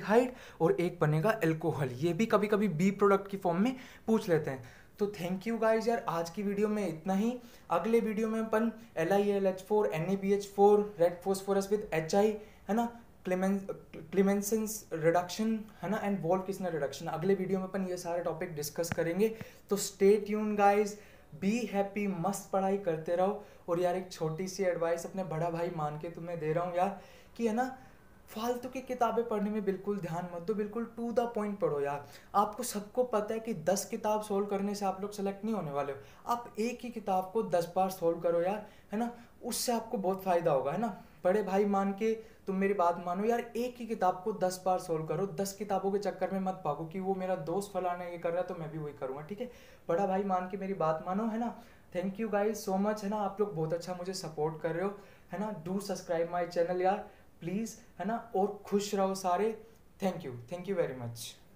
हाइड और एक बनेगा एल्कोहल ये भी कभी कभी बी प्रोडक्ट की फॉर्म में पूछ लेते हैं तो थैंक यू गाइज यार आज की वीडियो में इतना ही अगले वीडियो में अपन L I L H four N A B H four red phosphorus with H I है ना क्लिमेंसेंस रिडक्शन है ना एंड वॉल किसना रिडक्शन अगले वीडियो में अपन ये सारे टॉपिक डिस्कस करेंगे तो stay tune guys be happy मस्त पढ़ाई करते रहो और यार एक छोटी सी एडवाइस अपने बड़ा भाई मान के तुम्हें दे रहा हूँ यार कि है ना फालतू की किताबें पढ़ने में बिल्कुल ध्यान मत दो बिल्कुल टू द पॉइंट पढ़ो यार आपको सबको पता है कि दस किताब सोल्व करने से आप लोग सेलेक्ट नहीं होने वाले हो आप एक ही किताब को दस बार सोल्व करो यार है ना उससे आपको बहुत फ़ायदा होगा है ना बड़े भाई मान के तुम मेरी बात मानो यार एक ही किताब को दस बार सोल्व करो दस किताबों के चक्कर में मत भागो कि वो मेरा दोस्त फलाने ये कर रहा है तो मैं भी वही करूँगा ठीक है बड़ा भाई मान के मेरी बात मानो है ना thank you guys so much है ना आप लोग बहुत अच्छा मुझे सपोर्ट कर रहे हो है ना डू सब्सक्राइब माई चैनल यार प्लीज़ है ना और खुश रहो सारे thank you thank you very much